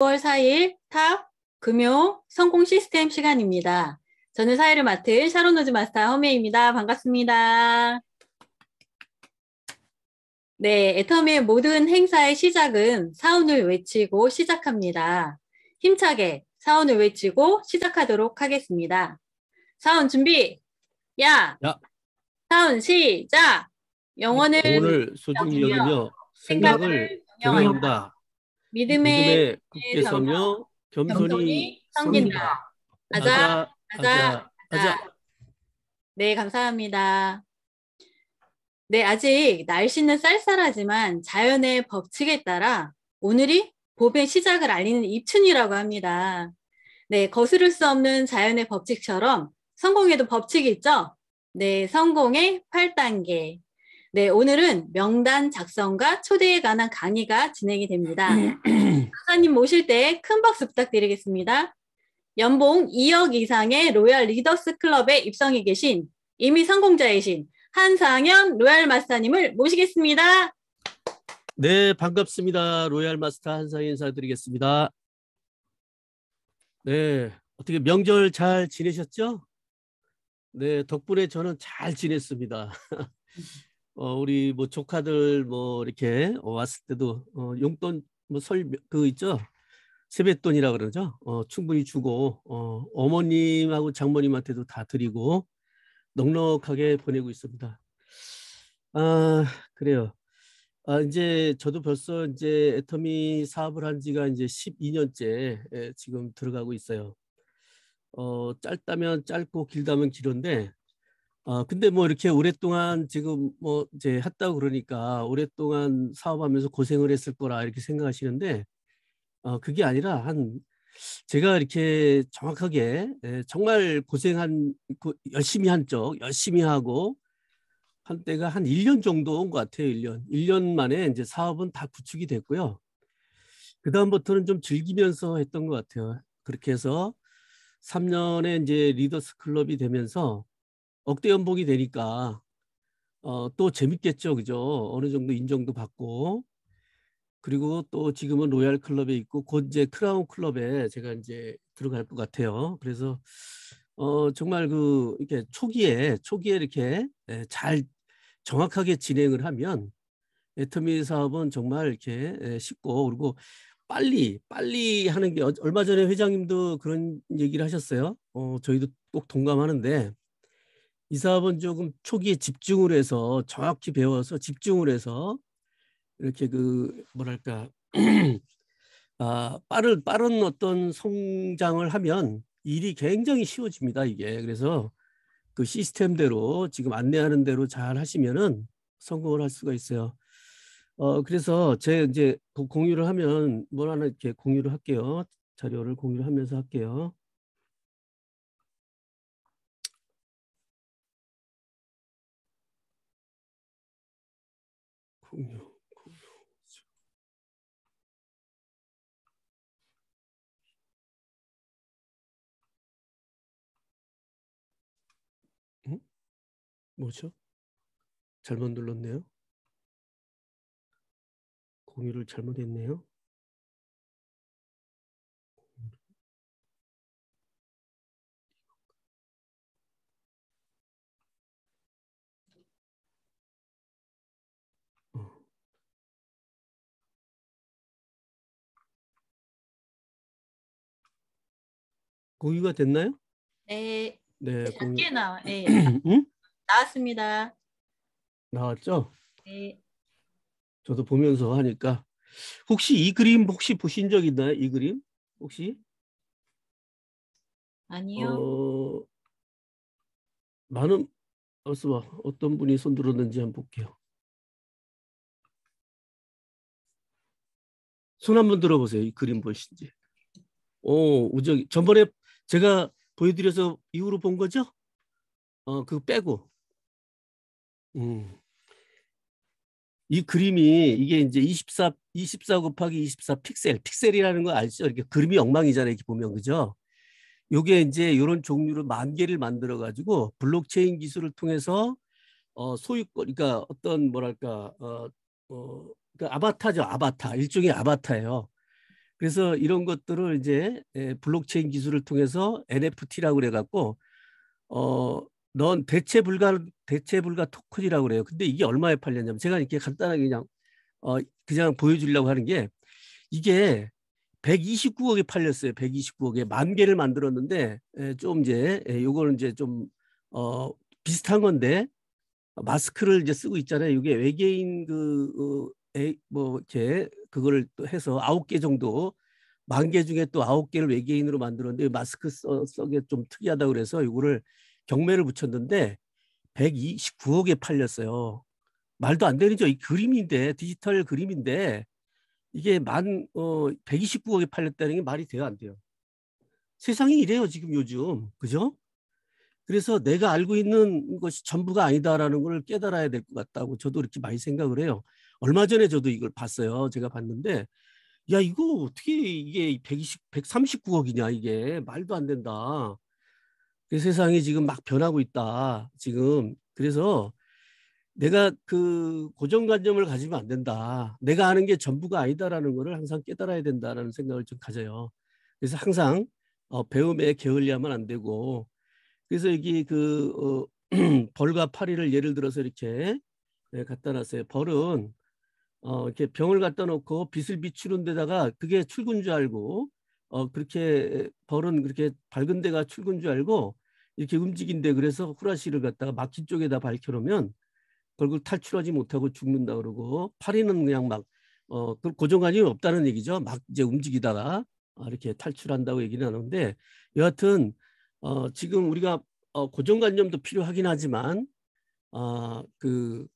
6월 4일 탑 금요 성공 시스템 시간입니다. 저는 사회를 맡을 샤론 노즈 마스터 허메입니다. 반갑습니다. 네, 애터미의 모든 행사의 시작은 사운을 외치고 시작합니다. 힘차게 사운을 외치고 시작하도록 하겠습니다. 사운 준비! 야! 야. 사운 시작! 영원을 소중히 여기며 생각을 경영한다. 믿음에 굳게 서며 겸손히 섬긴다. 아자, 아자, 아자. 네, 감사합니다. 네, 아직 날씨는 쌀쌀하지만 자연의 법칙에 따라 오늘이 봄의 시작을 알리는 입춘이라고 합니다. 네, 거스를 수 없는 자연의 법칙처럼 성공에도 법칙이 있죠? 네, 성공의 8단계. 네, 오늘은 명단 작성과 초대에 관한 강의가 진행이 됩니다. 박사님 모실 때 큰 박수 부탁드리겠습니다. 연봉 2억 이상의 로얄 리더스 클럽에 입성해 계신 이미 성공자이신 한상현 로얄 마스터님을 모시겠습니다. 네, 반갑습니다. 로얄 마스터 한상현 인사드리겠습니다. 네, 어떻게 명절 잘 지내셨죠? 네, 덕분에 저는 잘 지냈습니다. 어, 우리 뭐 조카들 뭐 이렇게 왔을 때도 어, 용돈 뭐 설그 있죠 세뱃돈이라 그러죠 어, 충분히 주고 어, 어머님하고 장모님한테도 다 드리고 넉넉하게 보내고 있습니다. 아 그래요. 아 이제 저도 벌써 이제 애터미 사업을 한 지가 이제 12년째 예, 지금 들어가고 있어요. 어 짧다면 짧고 길다면 길은데 어, 근데 뭐 이렇게 오랫동안 지금 뭐 이제 했다고 그러니까 오랫동안 사업하면서 고생을 했을 거라 이렇게 생각하시는데 어, 그게 아니라 한 제가 이렇게 정확하게 에, 예, 정말 고생한 고, 열심히 한 쪽 열심히 하고 한 때가 한 1년 정도 온것 같아요. 1년. 1년 만에 이제 사업은 다 구축이 됐고요. 그다음부터는 좀 즐기면서 했던 것 같아요. 그렇게 해서 3년에 이제 리더스 클럽이 되면서 억대 연봉이 되니까 어, 또 재밌겠죠, 그죠? 어느 정도 인정도 받고 그리고 또 지금은 로얄 클럽에 있고 곧 이제 크라운 클럽에 제가 이제 들어갈 것 같아요. 그래서 어, 정말 그 이렇게 초기에 초기에 이렇게 예, 잘 정확하게 진행을 하면 애터미 사업은 정말 이렇게 예, 쉽고 그리고 빨리 빨리 하는 게 얼마 전에 회장님도 그런 얘기를 하셨어요. 어, 저희도 꼭 동감하는데 이 사업은 조금 초기에 집중을 해서 정확히 배워서 집중을 해서 이렇게 그 뭐랄까 아, 빠른 빠른 어떤 성장을 하면 일이 굉장히 쉬워집니다 이게 그래서 그 시스템대로 지금 안내하는 대로 잘 하시면은 성공을 할 수가 있어요. 어 그래서 제 이제 공유를 하면 뭘 하나 이렇게 공유를 할게요 자료를 공유를 하면서 할게요. 공룡, 공룡. 응? 뭐죠? 잘못 눌렀네요. 공유를 잘못했네요. 공유가 됐나요? 네. 네. 작게 나와. 네. 나왔습니다. 나왔죠? 네. 저도 보면서 하니까 혹시 이 그림 혹시 보신 적 있나요? 이 그림 혹시? 아니요. 어... 많은 어서 어떤 분이 손 들었는지 한번 볼게요. 손 한번 들어보세요. 이 그림 보신지. 오, 우정. 저번에 제가 보여드려서 이후로 본 거죠? 어, 그 빼고. 음. 이 그림이 이게 이제 24, 24 곱하기 24 픽셀, 픽셀이라는 거 아시죠? 이렇게 그림이 엉망이잖아요. 이렇게 보면 그죠? 요게 이제 이런 종류를 만 개를 만들어 가지고 블록체인 기술을 통해서 어, 소유권, 그러니까 어떤 뭐랄까 어, 어, 그러니까 아바타죠, 아바타 일종의 아바타예요. 그래서 이런 것들을 이제 예, 블록체인 기술을 통해서 NFT라고 그래갖고 어, 넌 대체 불가 대체 불가 토큰이라고 그래요. 근데 이게 얼마에 팔렸냐면 제가 이렇게 간단하게 그냥 어, 그냥 보여주려고 하는 게 이게 129억에 팔렸어요. 129억에 만 개를 만들었는데 에, 예, 좀 이제 에, 예, 요거는 이제 좀 어, 비슷한 건데 마스크를 이제 쓰고 있잖아요. 이게 외계인 그뭐 어, 이렇게 그거를 또 해서 아홉 개 정도 만 개 중에 또 아홉 개를 외계인으로 만들었는데 마스크 써, 써게 좀 특이하다 그래서 이거를 경매를 붙였는데 129억에 팔렸어요. 말도 안 되는 죠이 그림인데 디지털 그림인데 이게 만 어, 129억에 팔렸다는 게 말이 돼요 안 돼요? 세상이 이래요 지금 요즘 그죠? 그래서 내가 알고 있는 것이 전부가 아니다라는 걸 깨달아야 될 것 같다고 저도 이렇게 많이 생각을 해요. 얼마 전에 저도 이걸 봤어요. 제가 봤는데 야 이거 어떻게 이게 120, 139억이냐 이게 말도 안 된다. 그 세상이 지금 막 변하고 있다. 지금 그래서 내가 그 고정관념을 가지면 안 된다. 내가 아는 게 전부가 아니다라는 것을 항상 깨달아야 된다라는 생각을 좀 가져요. 그래서 항상 어, 배움에 게을리하면 안 되고 그래서 여기 그 어, 벌과 파리를 예를 들어서 이렇게 네, 갖다 놨어요. 벌은 어, 이렇게 병을 갖다 놓고 빛을 비추는 데다가 그게 출근 줄 알고 어, 그렇게 벌은 그렇게 밝은 데가 출근 줄 알고 이렇게 움직인데 그래서 후라시를 갖다가 막힌 쪽에다 밝혀놓으면 결국 탈출하지 못하고 죽는다 그러고 파리는 그냥 막 어, 그고정관이 없다는 얘기죠. 막 이제 움직이다가 어, 이렇게 탈출한다고 얘기는 하는데 여하튼 어, 지금 우리가 어, 고정관념도 필요하긴 하지만 어, 그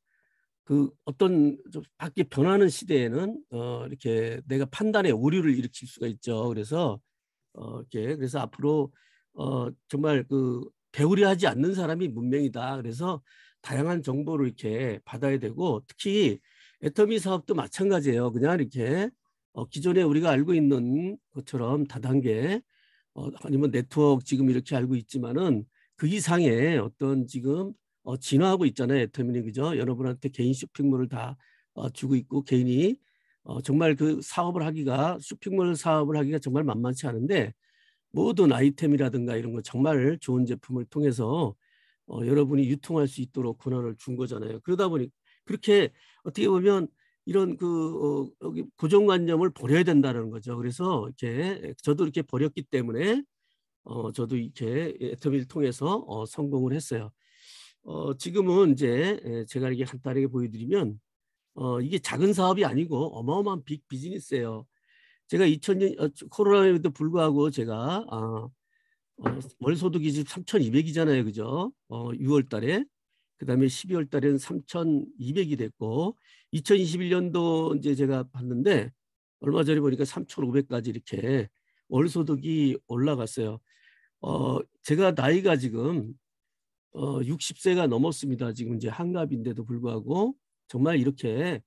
그 어떤 밖에 변하는 시대에는 어 이렇게 내가 판단에 오류를 일으킬 수가 있죠. 그래서 어 이렇게 그래서 앞으로 어 정말 그 배우려 하지 않는 사람이 문명이다. 그래서 다양한 정보를 이렇게 받아야 되고 특히 애터미 사업도 마찬가지예요. 그냥 이렇게 어, 기존에 우리가 알고 있는 것처럼 다단계 어, 아니면 네트워크 지금 이렇게 알고 있지만은 그 이상의 어떤 지금 어, 진화하고 있잖아요. 터미는 그죠? 여러분한테 개인 쇼핑몰을 다 어, 주고 있고 개인이 어, 정말 그 사업을 하기가 쇼핑몰 사업을 하기가 정말 만만치 않은데 모든 아이템이라든가 이런 거 정말 좋은 제품을 통해서 어, 여러분이 유통할 수 있도록 권한을 준 거잖아요. 그러다 보니 그렇게 어떻게 보면 이런 그 어, 여기 고정관념을 버려야 된다는 거죠. 그래서 이렇게 저도 이렇게 버렸기 때문에 어, 저도 이렇게 애터미를 통해서 어, 성공을 했어요. 어, 지금은 이제 예, 제가 이게 렇 간단하게 보여드리면 어, 이게 작은 사업이 아니고 어마어마한 빅 비즈니스예요. 제가 2000년 어, 코로나에도 불구하고 제가 아, 어, 월 소득이 지금 3,200이잖아요, 그죠? 어, 6월달에 그다음에 12월달에는 3,200이 됐고 2021년도 이제 제가 봤는데 얼마 전에 보니까 3,500까지 이렇게 월 소득이 올라갔어요. 어, 제가 나이가 지금 어, 60세가 넘었습니다. 지금 이제 한갑인데도 불구하고 정말 이렇게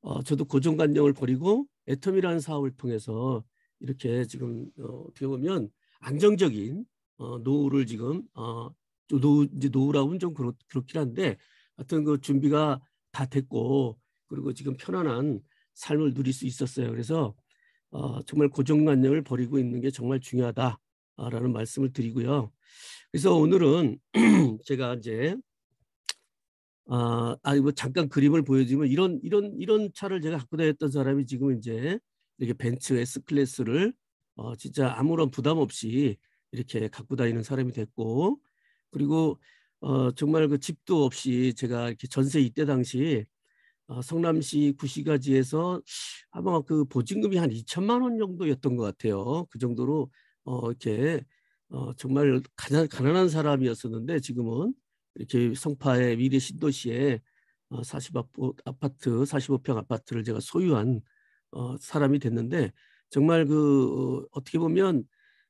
어, 저도 고정관념을 버리고 애텀이라는 사업을 통해서 이렇게 지금 어, 어떻게 보면 안정적인 어, 노후를 지금 어, 노후, 이제 노후라고는 좀 그렇, 그렇긴 한데 하여튼 그 준비가 다 됐고 그리고 지금 편안한 삶을 누릴 수 있었어요. 그래서 어, 정말 고정관념을 버리고 있는 게 정말 중요하다라는 말씀을 드리고요. 그래서 오늘은 제가 이제 아, 아뭐 잠깐 그림을 보여주면 이런 이런 이런 차를 제가 갖고 다녔던 사람이 지금 이제 이렇게 벤츠 S 클래스를 어, 진짜 아무런 부담 없이 이렇게 갖고 다니는 사람이 됐고 그리고 어, 정말 그 집도 없이 제가 이렇게 전세 이때 당시 어, 성남시 구시가지에서 아마 그 보증금이 한 2천만 원 정도였던 것 같아요. 그 정도로 어, 이렇게 어, 정말 가난, 가난한 사람이었었는데 지금은 이렇게 성파의 미래 신도시에 어, 40 아파트, 45평 아파트를 제가 소유한 어, 사람이 됐는데 정말 그 어, 어떻게 보면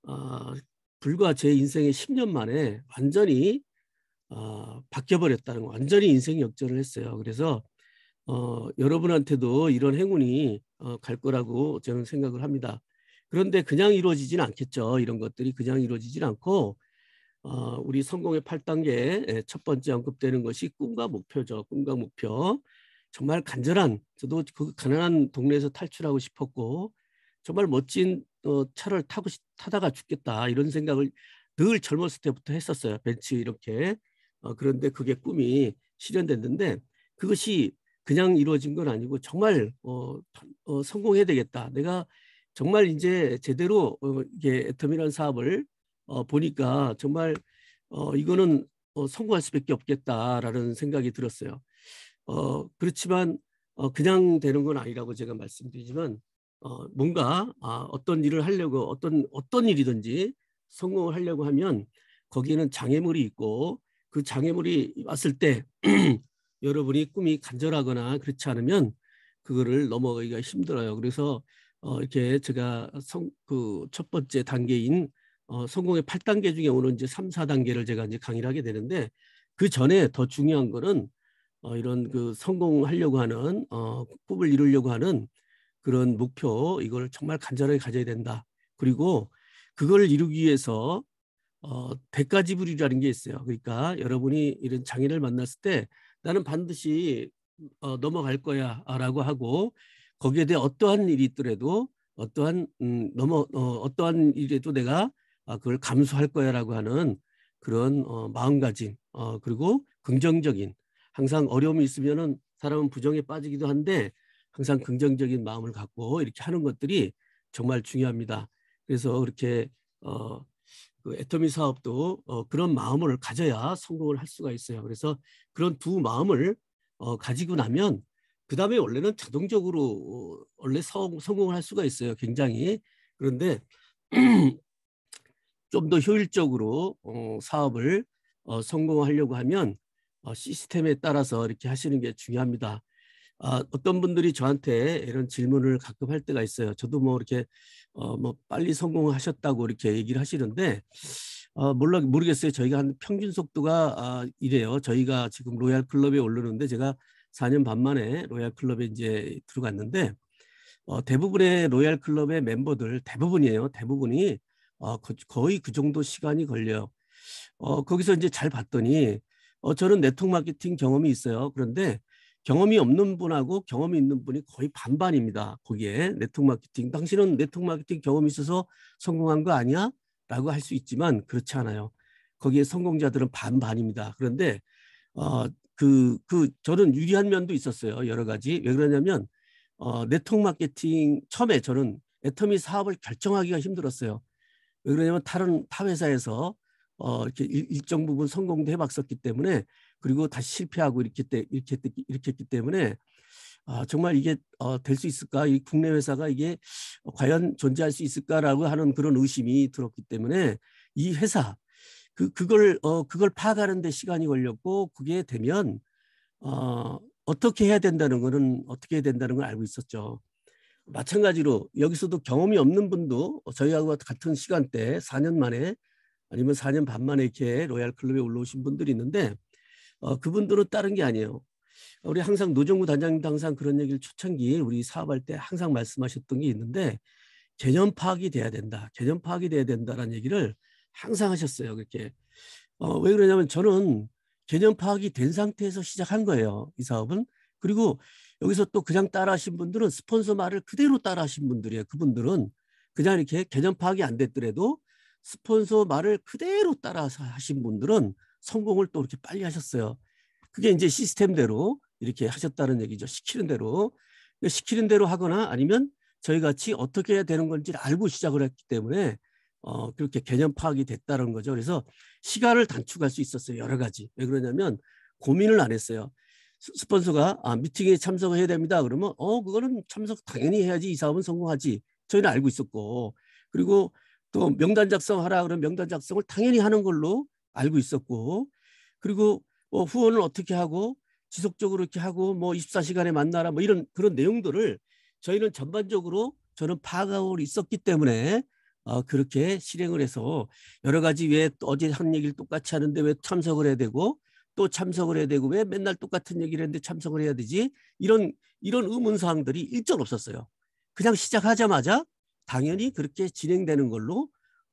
어, 불과 제 인생의 10년 만에 완전히 어, 바뀌어버렸다는 거, 완전히 인생 역전을 했어요. 그래서 어, 여러분한테도 이런 행운이 어, 갈 거라고 저는 생각을 합니다. 그런데 그냥 이루어지진 않겠죠. 이런 것들이 그냥 이루어지진 않고 어, 우리 성공의 8단계 예, 첫 번째 언급되는 것이 꿈과 목표죠. 꿈과 목표. 정말 간절한 저도 그 가난한 동네에서 탈출하고 싶었고 정말 멋진 어, 차를 타고 싶, 타다가 죽겠다 이런 생각을 늘 젊었을 때부터 했었어요. 벤츠 이렇게. 어, 그런데 그게 꿈이 실현됐는데 그것이 그냥 이루어진 건 아니고 정말 어, 어 성공해야 되겠다. 내가 정말 이제 제대로 어, 이게 애텀이라 사업을 어, 보니까 정말 어, 이거는 어, 성공할 수밖에 없겠다라는 생각이 들었어요. 어, 그렇지만 어, 그냥 되는 건 아니라고 제가 말씀드리지만 어, 뭔가 아, 어떤 일을 하려고 어떤 어떤 일이든지 성공을 하려고 하면 거기에는 장애물이 있고 그 장애물이 왔을 때 여러분이 꿈이 간절하거나 그렇지 않으면 그거를 넘어가기가 힘들어요. 그래서 어, 이렇게 제가 성 그 첫 번째 단계인 어, 성공의 8단계 중에 오는 이제 3, 4단계를 제가 이제 강의를 하게 되는데 그 전에 더 중요한 거는 어, 이런 그 성공하려고 하는 어, 꿈을 이루려고 하는 그런 목표 이걸 정말 간절하게 가져야 된다. 그리고 그걸 이루기 위해서 어, 대가지불이라는 게 있어요. 그러니까 여러분이 이런 장애를 만났을 때 나는 반드시 어, 넘어갈 거야라고 하고 거기에 대해 어떠한 일이 있더라도 어떠한 음, 넘어 어, 어떠한 일에도 내가 아, 그걸 감수할 거야라고 하는 그런 어, 마음가짐 어, 그리고 긍정적인 항상 어려움이 있으면은 사람은 부정에 빠지기도 한데 항상 긍정적인 마음을 갖고 이렇게 하는 것들이 정말 중요합니다. 그래서 이렇게 어, 그 애터미 사업도 어, 그런 마음을 가져야 성공을 할 수가 있어요. 그래서 그런 두 마음을 어, 가지고 나면 그 다음에 원래는 자동적으로 어, 원래 성, 성공을 할 수가 있어요. 굉장히. 그런데 좀 더 효율적으로 어, 사업을 어, 성공하려고 하면 어, 시스템에 따라서 이렇게 하시는 게 중요합니다. 아, 어떤 분들이 저한테 이런 질문을 가끔 할 때가 있어요. 저도 뭐 이렇게 어, 뭐 빨리 성공하셨다고 이렇게 얘기를 하시는데 어, 몰라 모르겠어요. 저희가 한 평균 속도가 아, 이래요. 저희가 지금 로얄 클럽에 오르는데 제가 4년 반 만에 로얄 클럽에 이제 들어갔는데 어, 대부분의 로얄 클럽의 멤버들 대부분이에요. 대부분이 어, 거의 그 정도 시간이 걸려. 어, 거기서 이제 잘 봤더니 어, 저는 네트워크 마케팅 경험이 있어요. 그런데 경험이 없는 분하고 경험이 있는 분이 거의 반반입니다. 거기에 네트워크 마케팅 당신은 네트워크 마케팅 경험이 있어서 성공한 거 아니야? 라고 할 수 있지만 그렇지 않아요. 거기에 성공자들은 반반입니다. 그런데 어, 그, 그, 저는 유리한 면도 있었어요. 여러 가지. 왜 그러냐면, 어, 네트워크 마케팅 처음에 저는 애터미 사업을 결정하기가 힘들었어요. 왜 그러냐면 다른 타 회사에서 어, 이렇게 일, 정 부분 성공도 해봤었기 때문에 그리고 다시 실패하고 이렇게 때, 이렇게 이렇게 했기 때문에 아, 정말 이게 어, 될 수 있을까? 이 국내 회사가 이게 과연 존재할 수 있을까라고 하는 그런 의심이 들었기 때문에 이 회사 그 그걸 어 그걸 파악하는 데 시간이 걸렸고 그게 되면 어 어떻게 해야 된다는 거는 어떻게 해야 된다는 걸 알고 있었죠. 마찬가지로 여기서도 경험이 없는 분도 저희하고 같은 시간대 에 4년 만에 아니면 4년 반 만에 이렇게 로얄 클럽에 올라오신 분들이 있는데 어, 그분들은 다른 게 아니에요. 우리 항상 노정구 단장님도 항상 그런 얘기를 초창기 우리 사업할 때 항상 말씀하셨던 게 있는데 개념 파악이 돼야 된다. 개념 파악이 돼야 된다라는 얘기를 항상 하셨어요. 그렇게. 어, 왜 그러냐면 저는 개념 파악이 된 상태에서 시작한 거예요. 이 사업은. 그리고 여기서 또 그냥 따라 하신 분들은 스폰서 말을 그대로 따라 하신 분들이에요. 그분들은 그냥 이렇게 개념 파악이 안 됐더라도 스폰서 말을 그대로 따라서 하신 분들은 성공을 또 이렇게 빨리 하셨어요. 그게 이제 시스템대로 이렇게 하셨다는 얘기죠. 시키는 대로. 시키는 대로 하거나 아니면 저희 같이 어떻게 해야 되는 건지 알고 시작을 했기 때문에 어, 그렇게 개념 파악이 됐다는 거죠. 그래서 시간을 단축할 수 있었어요. 여러 가지. 왜 그러냐면 고민을 안 했어요. 스폰서가 아, 미팅에 참석해야 을 됩니다. 그러면 어 그거는 참석 당연히 해야지 이 사업은 성공하지. 저희는 알고 있었고 그리고 또 명단 작성하라 그러면 명단 작성을 당연히 하는 걸로 알고 있었고 그리고 뭐 후원을 어떻게 하고 지속적으로 이렇게 하고 뭐 24시간에 만나라 뭐 이런 그런 내용들을 저희는 전반적으로 저는 파악하고 있었기 때문에 아, 그렇게 실행을 해서 여러 가지 왜 어제 한 얘기를 똑같이 하는데 왜 참석을 해야 되고 또 참석을 해야 되고 왜 맨날 똑같은 얘기를 했는데 참석을 해야 되지 이런 이런 의문 사항들이 일절 없었어요. 그냥 시작하자마자 당연히 그렇게 진행되는 걸로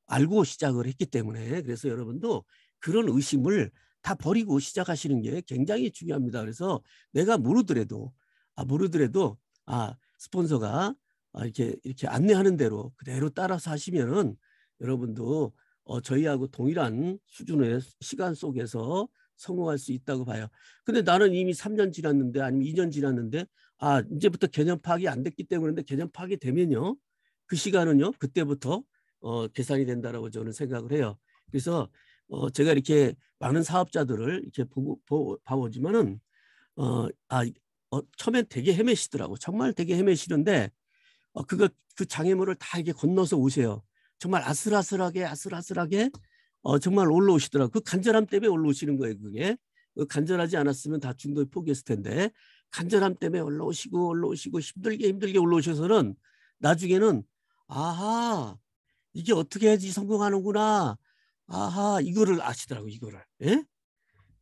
알고 시작을 했기 때문에 그래서 여러분도 그런 의심을 다 버리고 시작하시는 게 굉장히 중요합니다. 그래서 내가 모르더라도 아 모르더라도 아 스폰서가 아, 이렇게 이렇게 안내하는 대로 그대로 따라서 하시면은 여러분도 어, 저희하고 동일한 수준의 시간 속에서 성공할 수 있다고 봐요. 근데 나는 이미 3년 지났는데 아니면 2년 지났는데 아 이제부터 개념 파악이 안 됐기 때문에 개념 파악이 되면요 그 시간은요 그때부터 어, 계산이 된다라고 저는 생각을 해요. 그래서 어, 제가 이렇게 많은 사업자들을 이렇게 보고 보, 봐오지만은 어, 아 어, 처음엔 되게 헤매시더라고. 정말 되게 헤매시는데 어, 그거 그 장애물을 다 이게 건너서 오세요. 정말 아슬아슬하게 아슬아슬하게 어, 정말 올라오시더라고. 그 간절함 때문에 올라오시는 거예요. 그게 그 간절하지 않았으면 다 중도에 포기했을 텐데 간절함 때문에 올라오시고 올라오시고 힘들게 힘들게 올라오셔서는 나중에는 아하 이게 어떻게 해야지 성공하는구나 아하 이거를 아시더라고 요 이거를 예?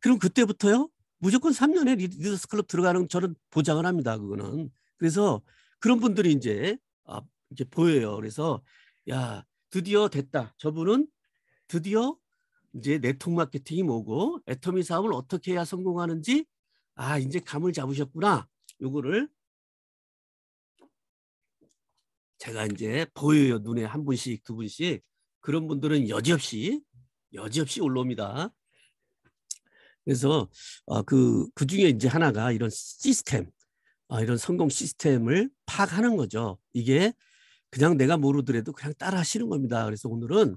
그럼 그때부터요 무조건 3년에 리더스 클럽 들어가는 저는 보장을 합니다 그거는 그래서 그런 분들이 이제 아, 이제 보여요. 그래서 야 드디어 됐다. 저분은 드디어 이제 네트워크 마케팅이 뭐고 애터미 사업을 어떻게 해야 성공하는지 아 이제 감을 잡으셨구나. 요거를 제가 이제 보여요 눈에 한 분씩 두 분씩 그런 분들은 여지없이 여지없이 올라옵니다. 그래서 그그 아, 그 중에 이제 하나가 이런 시스템 어, 이런 성공 시스템을 파악하는 거죠. 이게 그냥 내가 모르더라도 그냥 따라 하시는 겁니다. 그래서 오늘은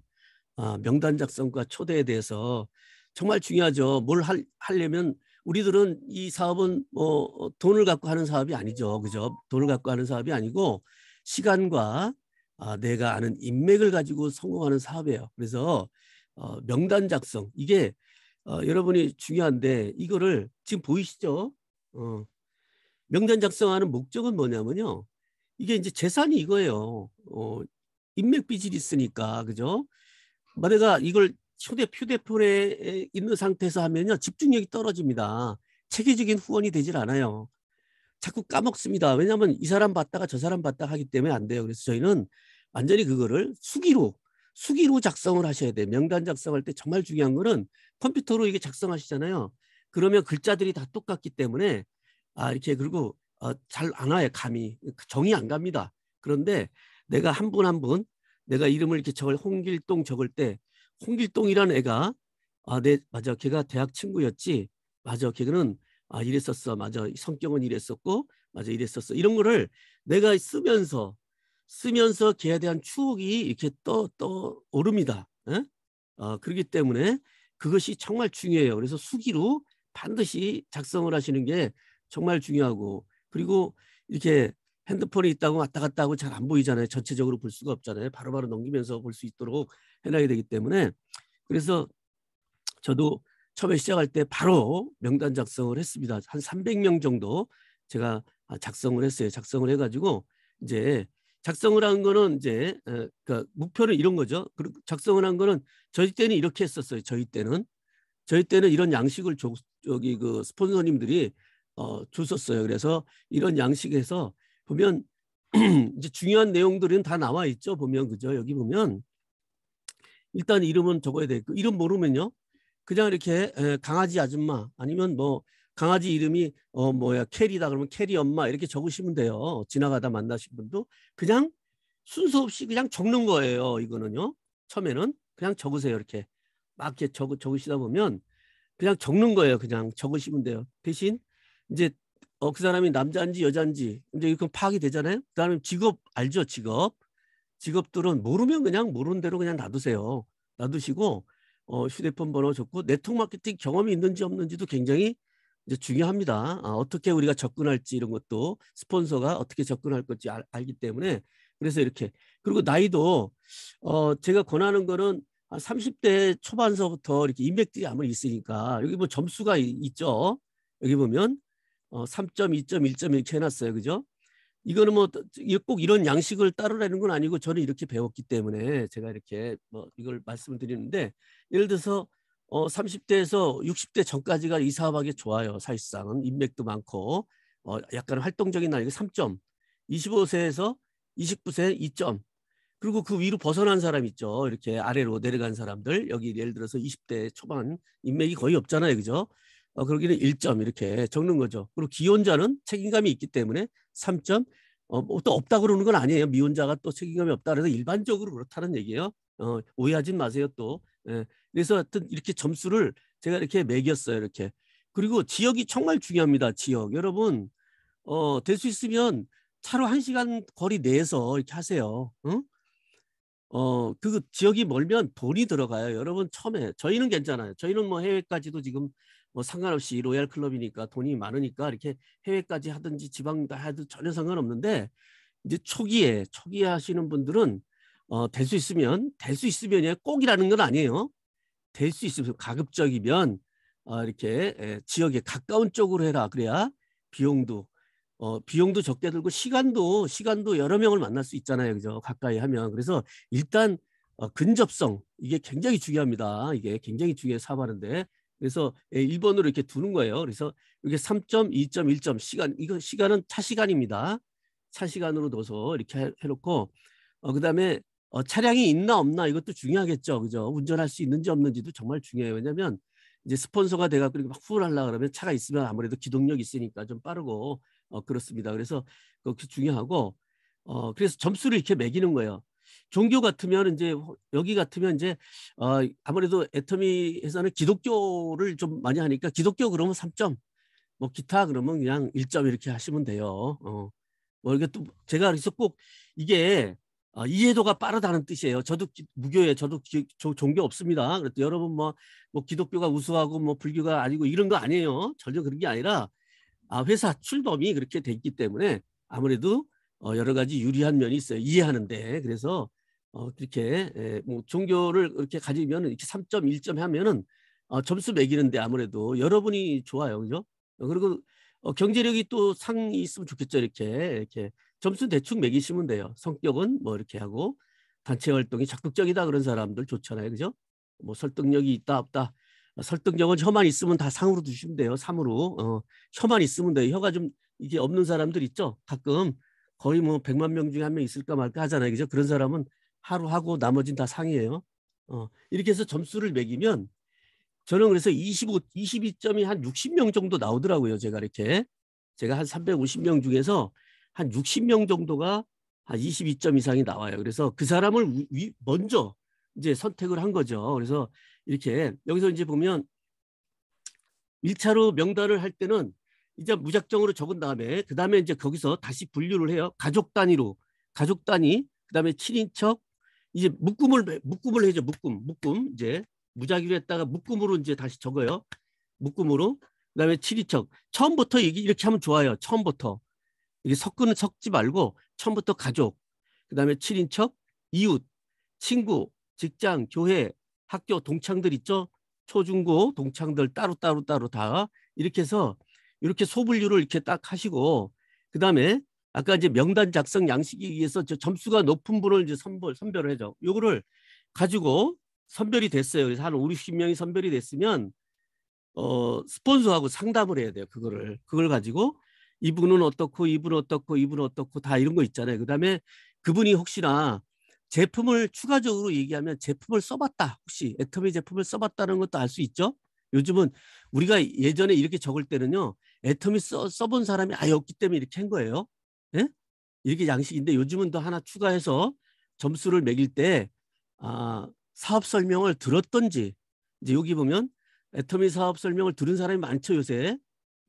어, 명단 작성과 초대에 대해서 정말 중요하죠. 뭘 할, 하려면 우리들은 이 사업은 뭐 어, 돈을 갖고 하는 사업이 아니죠. 그죠? 돈을 갖고 하는 사업이 아니고 시간과 아, 내가 아는 인맥을 가지고 성공하는 사업이에요. 그래서 명단 작성 이게 여러분이 중요한데 이거를 지금 보이시죠? 어, 명단 작성하는 목적은 뭐냐면요. 이게 이제 재산이 이거예요. 어, 인맥 비질이 있으니까 그죠? 만약에 이걸 초대 휴대폰에 있는 상태에서 하면요 집중력이 떨어집니다. 체계적인 후원이 되질 않아요. 자꾸 까먹습니다. 왜냐하면 이 사람 봤다가 저 사람 봤다 하기 때문에 안 돼요. 그래서 저희는 완전히 그거를 수기로 수기로 작성을 하셔야 돼요. 명단 작성할 때 정말 중요한 거는 컴퓨터로 이게 작성하시잖아요. 그러면 글자들이 다 똑같기 때문에 아, 이렇게 그리고 어, 잘 안 와요 감이 그 정이 안 갑니다. 그런데 내가 한 분 한 분 내가 이름을 이렇게 적을 홍길동 적을 때 홍길동이라는 애가 아, 내 맞아 걔가 대학 친구였지 맞아 걔는 아 이랬었어 맞아 성격은 이랬었고 맞아 이랬었어 이런 거를 내가 쓰면서 쓰면서 걔에 대한 추억이 이렇게 떠 떠오릅니다. 에? 어, 그렇기 때문에 그것이 정말 중요해요. 그래서 수기로 반드시 작성을 하시는 게 정말 중요하고 그리고 이렇게 핸드폰이 있다고 왔다 갔다 하고 잘 안 보이잖아요. 전체적으로 볼 수가 없잖아요. 바로바로 바로 넘기면서 볼 수 있도록 해놔야 되기 때문에 그래서 저도 처음에 시작할 때 바로 명단 작성을 했습니다. 한 300명 정도 제가 아, 작성을 했어요. 작성을 해가지고 이제 작성을 한 거는 이제 어, 그러니까 목표는 이런 거죠. 작성을 한 거는 저희 때는 이렇게 했었어요. 저희 때는 저희 때는 이런 양식을 조, 저기 그 스폰서님들이 어, 줬었어요. 그래서 이런 양식에서 보면 이제 중요한 내용들은 다 나와 있죠. 보면 그죠. 여기 보면 일단 이름은 적어야 되고 이름 모르면요. 그냥 이렇게 강아지 아줌마 아니면 뭐 강아지 이름이 어 뭐야 캐리다 그러면 캐리 엄마 이렇게 적으시면 돼요. 지나가다 만나신 분도 그냥 순서 없이 그냥 적는 거예요. 이거는요. 처음에는 그냥 적으세요. 이렇게 막 이렇게 적, 적으시다 보면 그냥 적는 거예요. 그냥 적으시면 돼요. 대신 이제 어, 그 사람이 남자인지 여자인지 이제 이건 파악이 되잖아요. 그다음에 직업 알죠, 직업. 직업들은 모르면 그냥 모르는 대로 그냥 놔두세요. 놔두시고 어, 휴대폰 번호 적고 네트워크 마케팅 경험이 있는지 없는지도 굉장히 이제 중요합니다. 아, 어떻게 우리가 접근할지 이런 것도 스폰서가 어떻게 접근할 건지 알, 알기 때문에 그래서 이렇게 그리고 나이도 어, 제가 권하는 거는 한 30대 초반서부터 이렇게 인맥들이 아무리 있으니까 여기 뭐 점수가 있죠. 여기 보면 어, 3 2 1 1 이렇게 해놨어요. 그죠? 이거는 뭐 꼭 이런 양식을 따르라는 건 아니고 저는 이렇게 배웠기 때문에 제가 이렇게 뭐 이걸 말씀을 드리는데 예를 들어서 어 30대에서 60대 전까지가 이 사업하기 좋아요. 사실상은 인맥도 많고 어 약간 활동적인 나이가 3점, 25세에서 29세 2점. 그리고 그 위로 벗어난 사람 있죠. 이렇게 아래로 내려간 사람들 여기 예를 들어서 20대 초반 인맥이 거의 없잖아요. 그죠? 어, 그러기는 1점 이렇게 적는 거죠. 그리고 기혼자는 책임감이 있기 때문에 3점. 어, 뭐 또 없다 그러는 건 아니에요. 미혼자가 또 책임감이 없다 그래서 일반적으로 그렇다는 얘기예요. 어, 오해하지 마세요 또. 예. 그래서 하여튼 이렇게 점수를 제가 이렇게 매겼어요. 이렇게. 그리고 지역이 정말 중요합니다. 지역. 여러분 어, 될 수 있으면 차로 1시간 거리 내에서 이렇게 하세요. 응? 어, 그 지역이 멀면 돈이 들어가요. 여러분 처음에 저희는 괜찮아요. 저희는 뭐 해외까지도 지금 뭐 상관없이 로얄 클럽이니까 돈이 많으니까 이렇게 해외까지 하든지 지방도 해도 전혀 상관없는데 이제 초기에 초기에 하시는 분들은 어, 될 수 있으면 될 수 있으면이 꼭이라는 건 아니에요. 될 수 있으면 가급적이면 어, 이렇게 에, 지역에 가까운 쪽으로 해라 그래야 비용도 어, 비용도 적게 들고 시간도 시간도 여러 명을 만날 수 있잖아요. 그죠? 가까이 하면. 그래서 일단 어, 근접성 이게 굉장히 중요합니다. 이게 굉장히 중요해 사바는데 그래서 1번으로 예, 이렇게 두는 거예요. 그래서 이게 3.2.1점 시간 이거 시간은 차 시간입니다. 차 시간으로 넣어서 이렇게 해놓고 어, 그다음에 어, 차량이 있나 없나 이것도 중요하겠죠. 그죠? 운전할 수 있는지 없는지도 정말 중요해요. 왜냐면 이제 스폰서가 돼갖고 이렇게 막 후원하려 그러면 차가 있으면 아무래도 기동력 있으니까 좀 빠르고 어, 그렇습니다. 그래서 그게 중요하고 어, 그래서 점수를 이렇게 매기는 거예요. 종교 같으면 이제 여기 같으면 이제 어, 아무래도 애터미 에서는 기독교를 좀 많이 하니까 기독교 그러면 3점, 뭐 기타 그러면 그냥 1점 이렇게 하시면 돼요. 어. 뭐 이게 또 제가 그래서 꼭 이게 어, 이해도가 빠르다는 뜻이에요. 저도 기, 무교에 저도 기, 저, 종교 없습니다. 그랬더 여러분 뭐, 뭐 기독교가 우수하고 뭐 불교가 아니고 이런 거 아니에요. 전혀 그런 게 아니라 아, 회사 출범이 그렇게 돼 있기 때문에 아무래도 어, 여러 가지 유리한 면이 있어요. 이해하는데 그래서 어, 이렇게 에, 예, 뭐 종교를 이렇게 가지면 이렇게 3.1점 하면은 어, 점수 매기는데 아무래도 여러분이 좋아요, 그죠? 어, 그리고 어, 경제력이 또 상이 있으면 좋겠죠, 이렇게 이렇게 점수 대충 매기시면 돼요. 성격은 뭐 이렇게 하고 단체 활동이 적극적이다 그런 사람들 좋잖아요, 그죠? 뭐 설득력이 있다 없다 어, 설득력은 혀만 있으면 다 상으로 두시면 돼요, 3으로 어, 혀만 있으면 돼요. 혀가 좀 이게 없는 사람들 있죠, 가끔 거의 뭐 100만 명 중에 한 명 있을까 말까 하잖아요, 그죠? 그런 사람은 하루 하고 나머진 다 상이에요. 어, 이렇게 해서 점수를 매기면 저는 그래서 25, 22점이 한 60명 정도 나오더라고요. 제가 이렇게. 제가 한 350명 중에서 한 60명 정도가 한 22점 이상이 나와요. 그래서 그 사람을 위, 먼저 이제 선택을 한 거죠. 그래서 이렇게 여기서 이제 보면 1차로 명단을 할 때는 이제 무작정으로 적은 다음에 그 다음에 이제 거기서 다시 분류를 해요. 가족 단위로 가족 단위, 그 다음에 친인척, 이제 묶음을 묶음을 해줘 묶음 묶음 이제 무작위로 했다가 묶음으로 이제 다시 적어요 묶음으로 그다음에 칠이척 처음부터 이렇게 하면 좋아요 처음부터 이게 섞은 섞지 말고 처음부터 가족 그다음에 칠인척 이웃 친구 직장 교회 학교 동창들 있죠 초중고 동창들 따로 따로 따로 다 이렇게 해서 이렇게 소분류를 이렇게 딱 하시고 그 다음에 아까 이제 명단 작성 양식에 의해서 저 점수가 높은 분을 이제 선별 선별을 해줘. 요거를 가지고 선별이 됐어요. 그래서 한 5, 60명이 선별이 됐으면 어 스폰서하고 상담을 해야 돼요. 그거를 그걸 가지고 이분은 어떻고 이분 은 어떻고 이분 은 어떻고 다 이런 거 있잖아요. 그다음에 그분이 혹시나 제품을 추가적으로 얘기하면 제품을 써봤다 혹시 애터미 제품을 써봤다는 것도 알 수 있죠. 요즘은 우리가 예전에 이렇게 적을 때는요 애터미 써, 써본 사람이 아예 없기 때문에 이렇게 한 거예요. 예? 이렇게 양식인데 요즘은 또 하나 추가해서 점수를 매길 때 아, 사업 설명을 들었던지 이제 여기 보면 애터미 사업 설명을 들은 사람이 많죠 요새.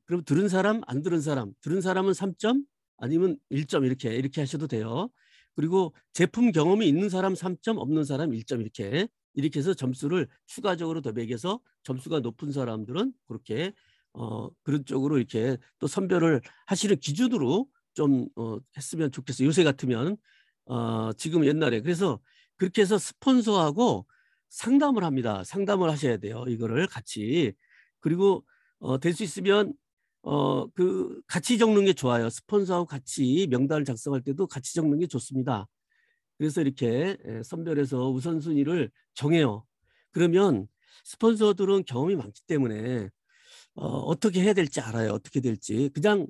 그럼 들은 사람 안 들은 사람 들은 사람은 3점 아니면 1점 이렇게 이렇게 하셔도 돼요. 그리고 제품 경험이 있는 사람 3점 없는 사람 1점 이렇게 이렇게 해서 점수를 추가적으로 더 매겨서 점수가 높은 사람들은 그렇게 어 그런 쪽으로 이렇게 또 선별을 하시는 기준으로 좀 어, 했으면 좋겠어. 요새 요 같으면 어, 지금 옛날에 그래서 그렇게 해서 스폰서하고 상담을 합니다. 상담을 하셔야 돼요. 이거를 같이 그리고 어, 될 수 있으면 어, 그 같이 적는 게 좋아요. 스폰서하고 같이 명단을 작성할 때도 같이 적는 게 좋습니다. 그래서 이렇게 예, 선별해서 우선순위를 정해요. 그러면 스폰서들은 경험이 많기 때문에 어, 어떻게 해야 될지 알아요. 어떻게 될지 그냥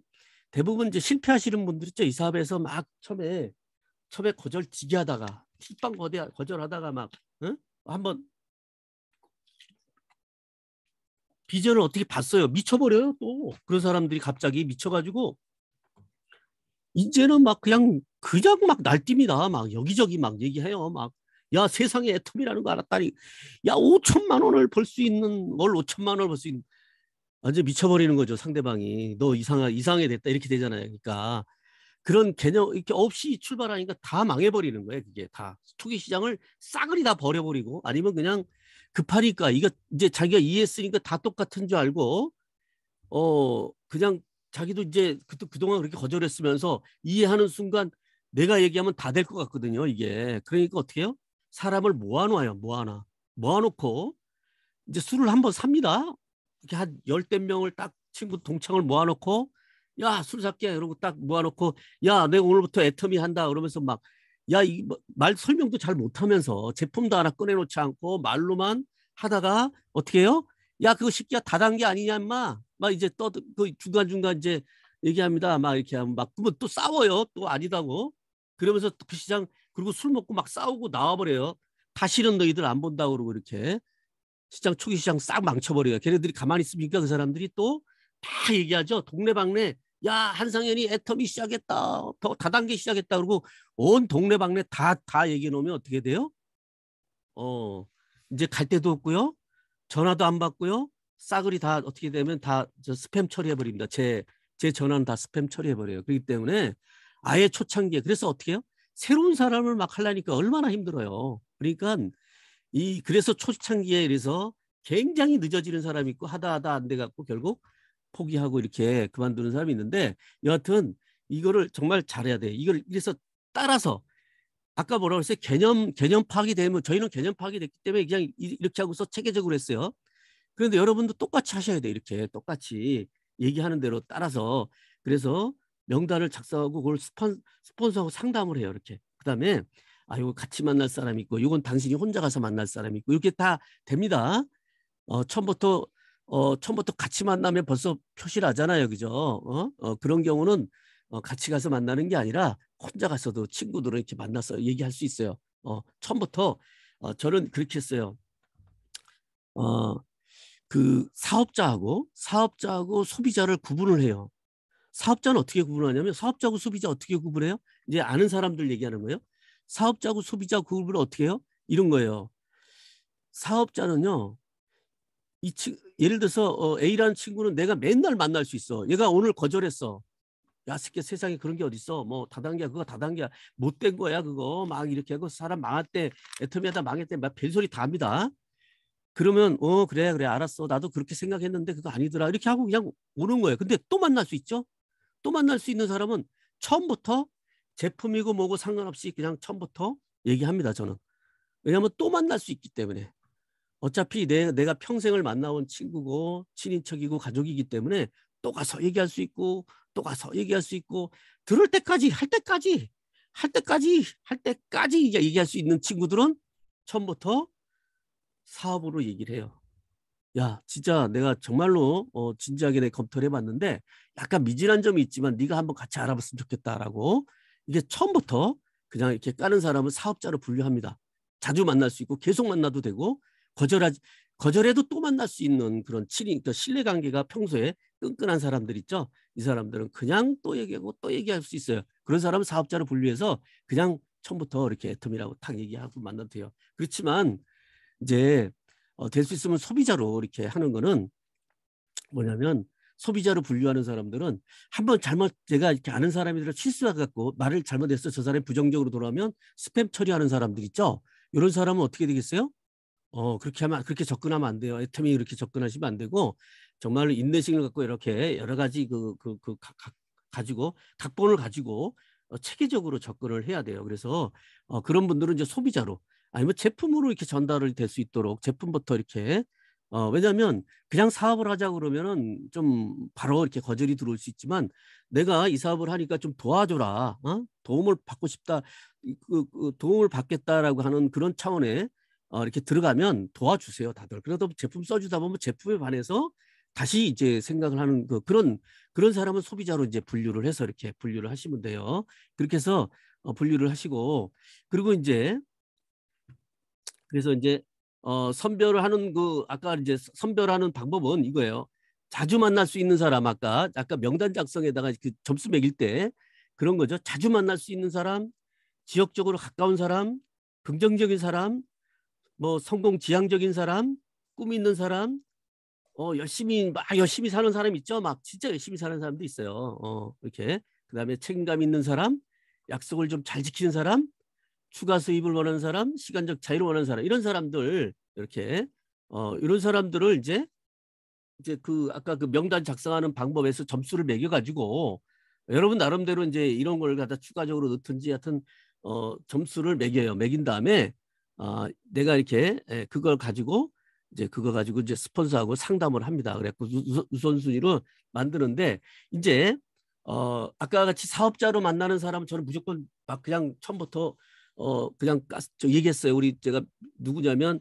대부분 이제 실패하시는 분들 있죠. 이 사업에서 막 처음에 처음에 거절지게 하다가 팁방 거대 거절하다가 막 응? 한번 비전을 어떻게 봤어요? 미쳐버려요 또 그런 사람들이 갑자기 미쳐가지고 이제는 막 그냥 그냥 막 날뛰니다 막 여기저기 막 얘기해요 막야 세상에 애텀이라는 거 알았다니 야 5천만 원을 벌 수 있는 월 5천만 원을 벌 수 있는 완전 미쳐버리는 거죠 상대방이 너 이상하 이상해 됐다 이렇게 되잖아요. 그러니까 그런 개념 이렇게 없이 출발하니까 다 망해버리는 거예요. 그게 다 초기 시장을 싸그리 다 버려버리고 아니면 그냥 급하니까 이거 이제 자기가 이해했으니까 다 똑같은 줄 알고 어 그냥 자기도 이제 그 그동안 그렇게 거절했으면서 이해하는 순간 내가 얘기하면 다 될 것 같거든요. 이게 그러니까 어떻게 해요? 사람을 모아놓아요. 모아놔 모아놓고 이제 술을 한번 삽니다. 이렇게 한 열댓 명을 딱 친구 동창을 모아놓고 야술 살게 이러고 딱 모아놓고 야 내가 오늘부터 애터미 한다 그러면서 막 야 이말 뭐, 설명도 잘 못하면서 제품도 하나 꺼내놓지 않고 말로만 하다가 어떻게 해요? 야 그거 쉽게 다단계 아니냐 인마 막 이제 떠들 그 중간 중간 이제 얘기합니다 막 이렇게 하면 막 그러면 또 싸워요 또 아니다고 그러면서 그 시장 그리고 술 먹고 막 싸우고 나와버려요 다시는 너희들 안 본다고 그러고 이렇게 시장 초기 시장 싹 망쳐버려요. 걔네들이 가만히 있습니까? 그 사람들이 또 다 얘기하죠. 동네방네 야 한상현이 애텀이 시작했다. 더 다단계 시작했다. 그러고 온 동네방네 다 다 얘기해 놓으면 어떻게 돼요? 어 이제 갈 데도 없고요. 전화도 안 받고요. 싸그리 다 어떻게 되면 다저 스팸 처리해 버립니다. 제 제 전화는 다 스팸 처리해 버려요. 그렇기 때문에 아예 초창기에 그래서 어떻게 해요? 새로운 사람을 막 하려니까 얼마나 힘들어요. 그러니까 이 그래서 초창기에 이래서 굉장히 늦어지는 사람이 있고 하다 하다 안 돼 갖고 결국 포기하고 이렇게 그만두는 사람이 있는데 여하튼 이거를 정말 잘해야 돼. 이걸 이래서 따라서 아까 뭐라고 했어요? 개념 개념 파악이 되면 저희는 개념 파악이 됐기 때문에 그냥 이렇게 하고서 체계적으로 했어요. 그런데 여러분도 똑같이 하셔야 돼. 이렇게 똑같이 얘기하는 대로 따라서 그래서 명단을 작성하고 그걸 스폰, 스폰서하고 상담을 해요. 이렇게. 그다음에 아, 이거 같이 만날 사람이 있고, 이건 당신이 혼자 가서 만날 사람이 있고, 이렇게 다 됩니다. 어, 처음부터, 어, 처음부터 같이 만나면 벌써 표시를 하잖아요. 그죠? 어? 어, 그런 경우는 어, 같이 가서 만나는 게 아니라 혼자 가서도 친구들은 이렇게 만나서 얘기할 수 있어요. 어, 처음부터 어, 저는 그렇게 했어요. 어, 그 사업자하고 사업자하고 소비자를 구분을 해요. 사업자는 어떻게 구분하냐면 사업자하고 소비자 어떻게 구분해요? 이제 아는 사람들 얘기하는 거예요. 사업자고 소비자 구분을 그 어떻게 해요? 이런 거예요. 사업자는요. 이 치, 예를 들어서 어, A라는 친구는 내가 맨날 만날 수 있어. 얘가 오늘 거절했어. 야, 새끼 세상에 그런 게 어딨어. 뭐 다단계야. 그거 다단계야. 못된 거야. 그거 막 이렇게 하고 사람 망할때 애터미하다 망했대. 막 별소리 다 합니다. 그러면 어 그래 그래 알았어. 나도 그렇게 생각했는데 그거 아니더라. 이렇게 하고 그냥 오는 거예요. 근데 또 만날 수 있죠. 또 만날 수 있는 사람은 처음부터 제품이고 뭐고 상관없이 그냥 처음부터 얘기합니다. 저는. 왜냐하면 또 만날 수 있기 때문에. 어차피 내, 내가 평생을 만나온 친구고 친인척이고 가족이기 때문에 또 가서 얘기할 수 있고 또 가서 얘기할 수 있고 들을 때까지 할 때까지 할 때까지 할 때까지 얘기할 수 있는 친구들은 처음부터 사업으로 얘기를 해요. 야 진짜 내가 정말로 어, 진지하게 내 검토를 해봤는데 약간 미진한 점이 있지만 네가 한번 같이 알아봤으면 좋겠다라고 이게 처음부터 그냥 이렇게 까는 사람은 사업자로 분류합니다. 자주 만날 수 있고 계속 만나도 되고 거절하지 거절해도 또 만날 수 있는 그런 친인 또 그러니까 신뢰 관계가 평소에 끈끈한 사람들 있죠. 이 사람들은 그냥 또 얘기하고 또 얘기할 수 있어요. 그런 사람은 사업자로 분류해서 그냥 처음부터 이렇게 애텀이라고 탁 얘기하고 만나도 돼요. 그렇지만 이제 어, 될 수 있으면 소비자로 이렇게 하는 거는 뭐냐면 소비자로 분류하는 사람들은 한번 잘못 제가 이렇게 아는 사람이라 실수해갖고 말을 잘못했어저 사람이 부정적으로 돌아오면 스팸 처리하는 사람들 있죠. 이런 사람은 어떻게 되겠어요? 어 그렇게 하면 그렇게 접근하면 안 돼요. 애터미 이렇게 접근하시면 안 되고 정말로 인내심을 갖고 이렇게 여러 가지 그 그, 그, 가, 가, 가지고 각본을 가지고 어, 체계적으로 접근을 해야 돼요. 그래서 어, 그런 분들은 이제 소비자로 아니면 제품으로 이렇게 전달을 될 수 있도록 제품부터 이렇게 어, 왜냐하면 그냥 사업을 하자 그러면은 좀 바로 이렇게 거절이 들어올 수 있지만 내가 이 사업을 하니까 좀 도와줘라, 어? 도움을 받고 싶다, 그, 그 도움을 받겠다라고 하는 그런 차원에 어, 이렇게 들어가면 도와주세요, 다들. 그래도 제품 써주다 보면 제품에 반해서 다시 이제 생각을 하는 그, 그런 그런 사람은 소비자로 이제 분류를 해서 이렇게 분류를 하시면 돼요. 그렇게 해서 어, 분류를 하시고 그리고 이제 그래서 이제 어, 선별을 하는 그 아까 이제 선별하는 방법은 이거예요. 자주 만날 수 있는 사람 아까 아까 명단 작성에다가 그 점수 매길 때 그런 거죠. 자주 만날 수 있는 사람, 지역적으로 가까운 사람, 긍정적인 사람, 뭐 성공 지향적인 사람, 꿈이 있는 사람, 어 열심히 막 열심히 사는 사람 있죠. 막 진짜 열심히 사는 사람도 있어요. 어 이렇게 그다음에 책임감 있는 사람, 약속을 좀 잘 지키는 사람, 추가 수입을 원하는 사람, 시간적 자유를 원하는 사람 이런 사람들 이렇게 어 이런 사람들을 이제 이제 그 아까 그 명단 작성하는 방법에서 점수를 매겨 가지고 여러분 나름대로 이제 이런 걸 갖다 추가적으로 넣든지 하여튼 어 점수를 매겨요. 매긴 다음에 아 어, 내가 이렇게 예, 그걸 가지고 이제 그거 가지고 이제 스폰서하고 상담을 합니다. 그래갖고 우선순위로 만드는데 이제 어 아까 같이 사업자로 만나는 사람은 저는 무조건 막 그냥 처음부터 어 그냥 저 얘기했어요. 우리 제가 누구냐면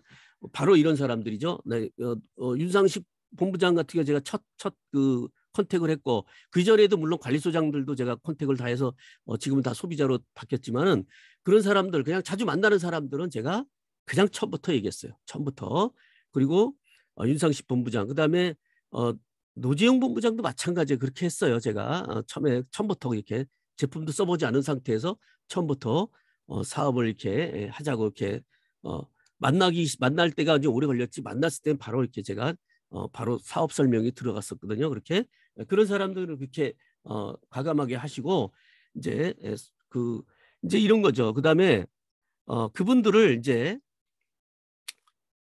바로 이런 사람들이죠. 네, 어, 어, 윤상식 본부장 같은 경우 제가 첫 첫 그 컨택을 했고 그 전에도 물론 관리소장들도 제가 컨택을 다 해서 어, 지금은 다 소비자로 바뀌었지만은 그런 사람들 그냥 자주 만나는 사람들은 제가 그냥 처음부터 얘기했어요. 처음부터 그리고 어, 윤상식 본부장 그다음에 어, 노재영 본부장도 마찬가지에 그렇게 했어요. 제가 어, 처음에 처음부터 이렇게 제품도 써보지 않은 상태에서 처음부터 어, 사업을 이렇게 예, 하자고 이렇게 어, 만나기 만날 때가 이 오래 걸렸지 만났을 때는 바로 이렇게 제가 어, 바로 사업 설명이 들어갔었거든요. 그렇게 예, 그런 사람들은 그렇게 어, 과감하게 하시고 이제 예, 그 이제 이런 거죠. 그 다음에 어, 그분들을 이제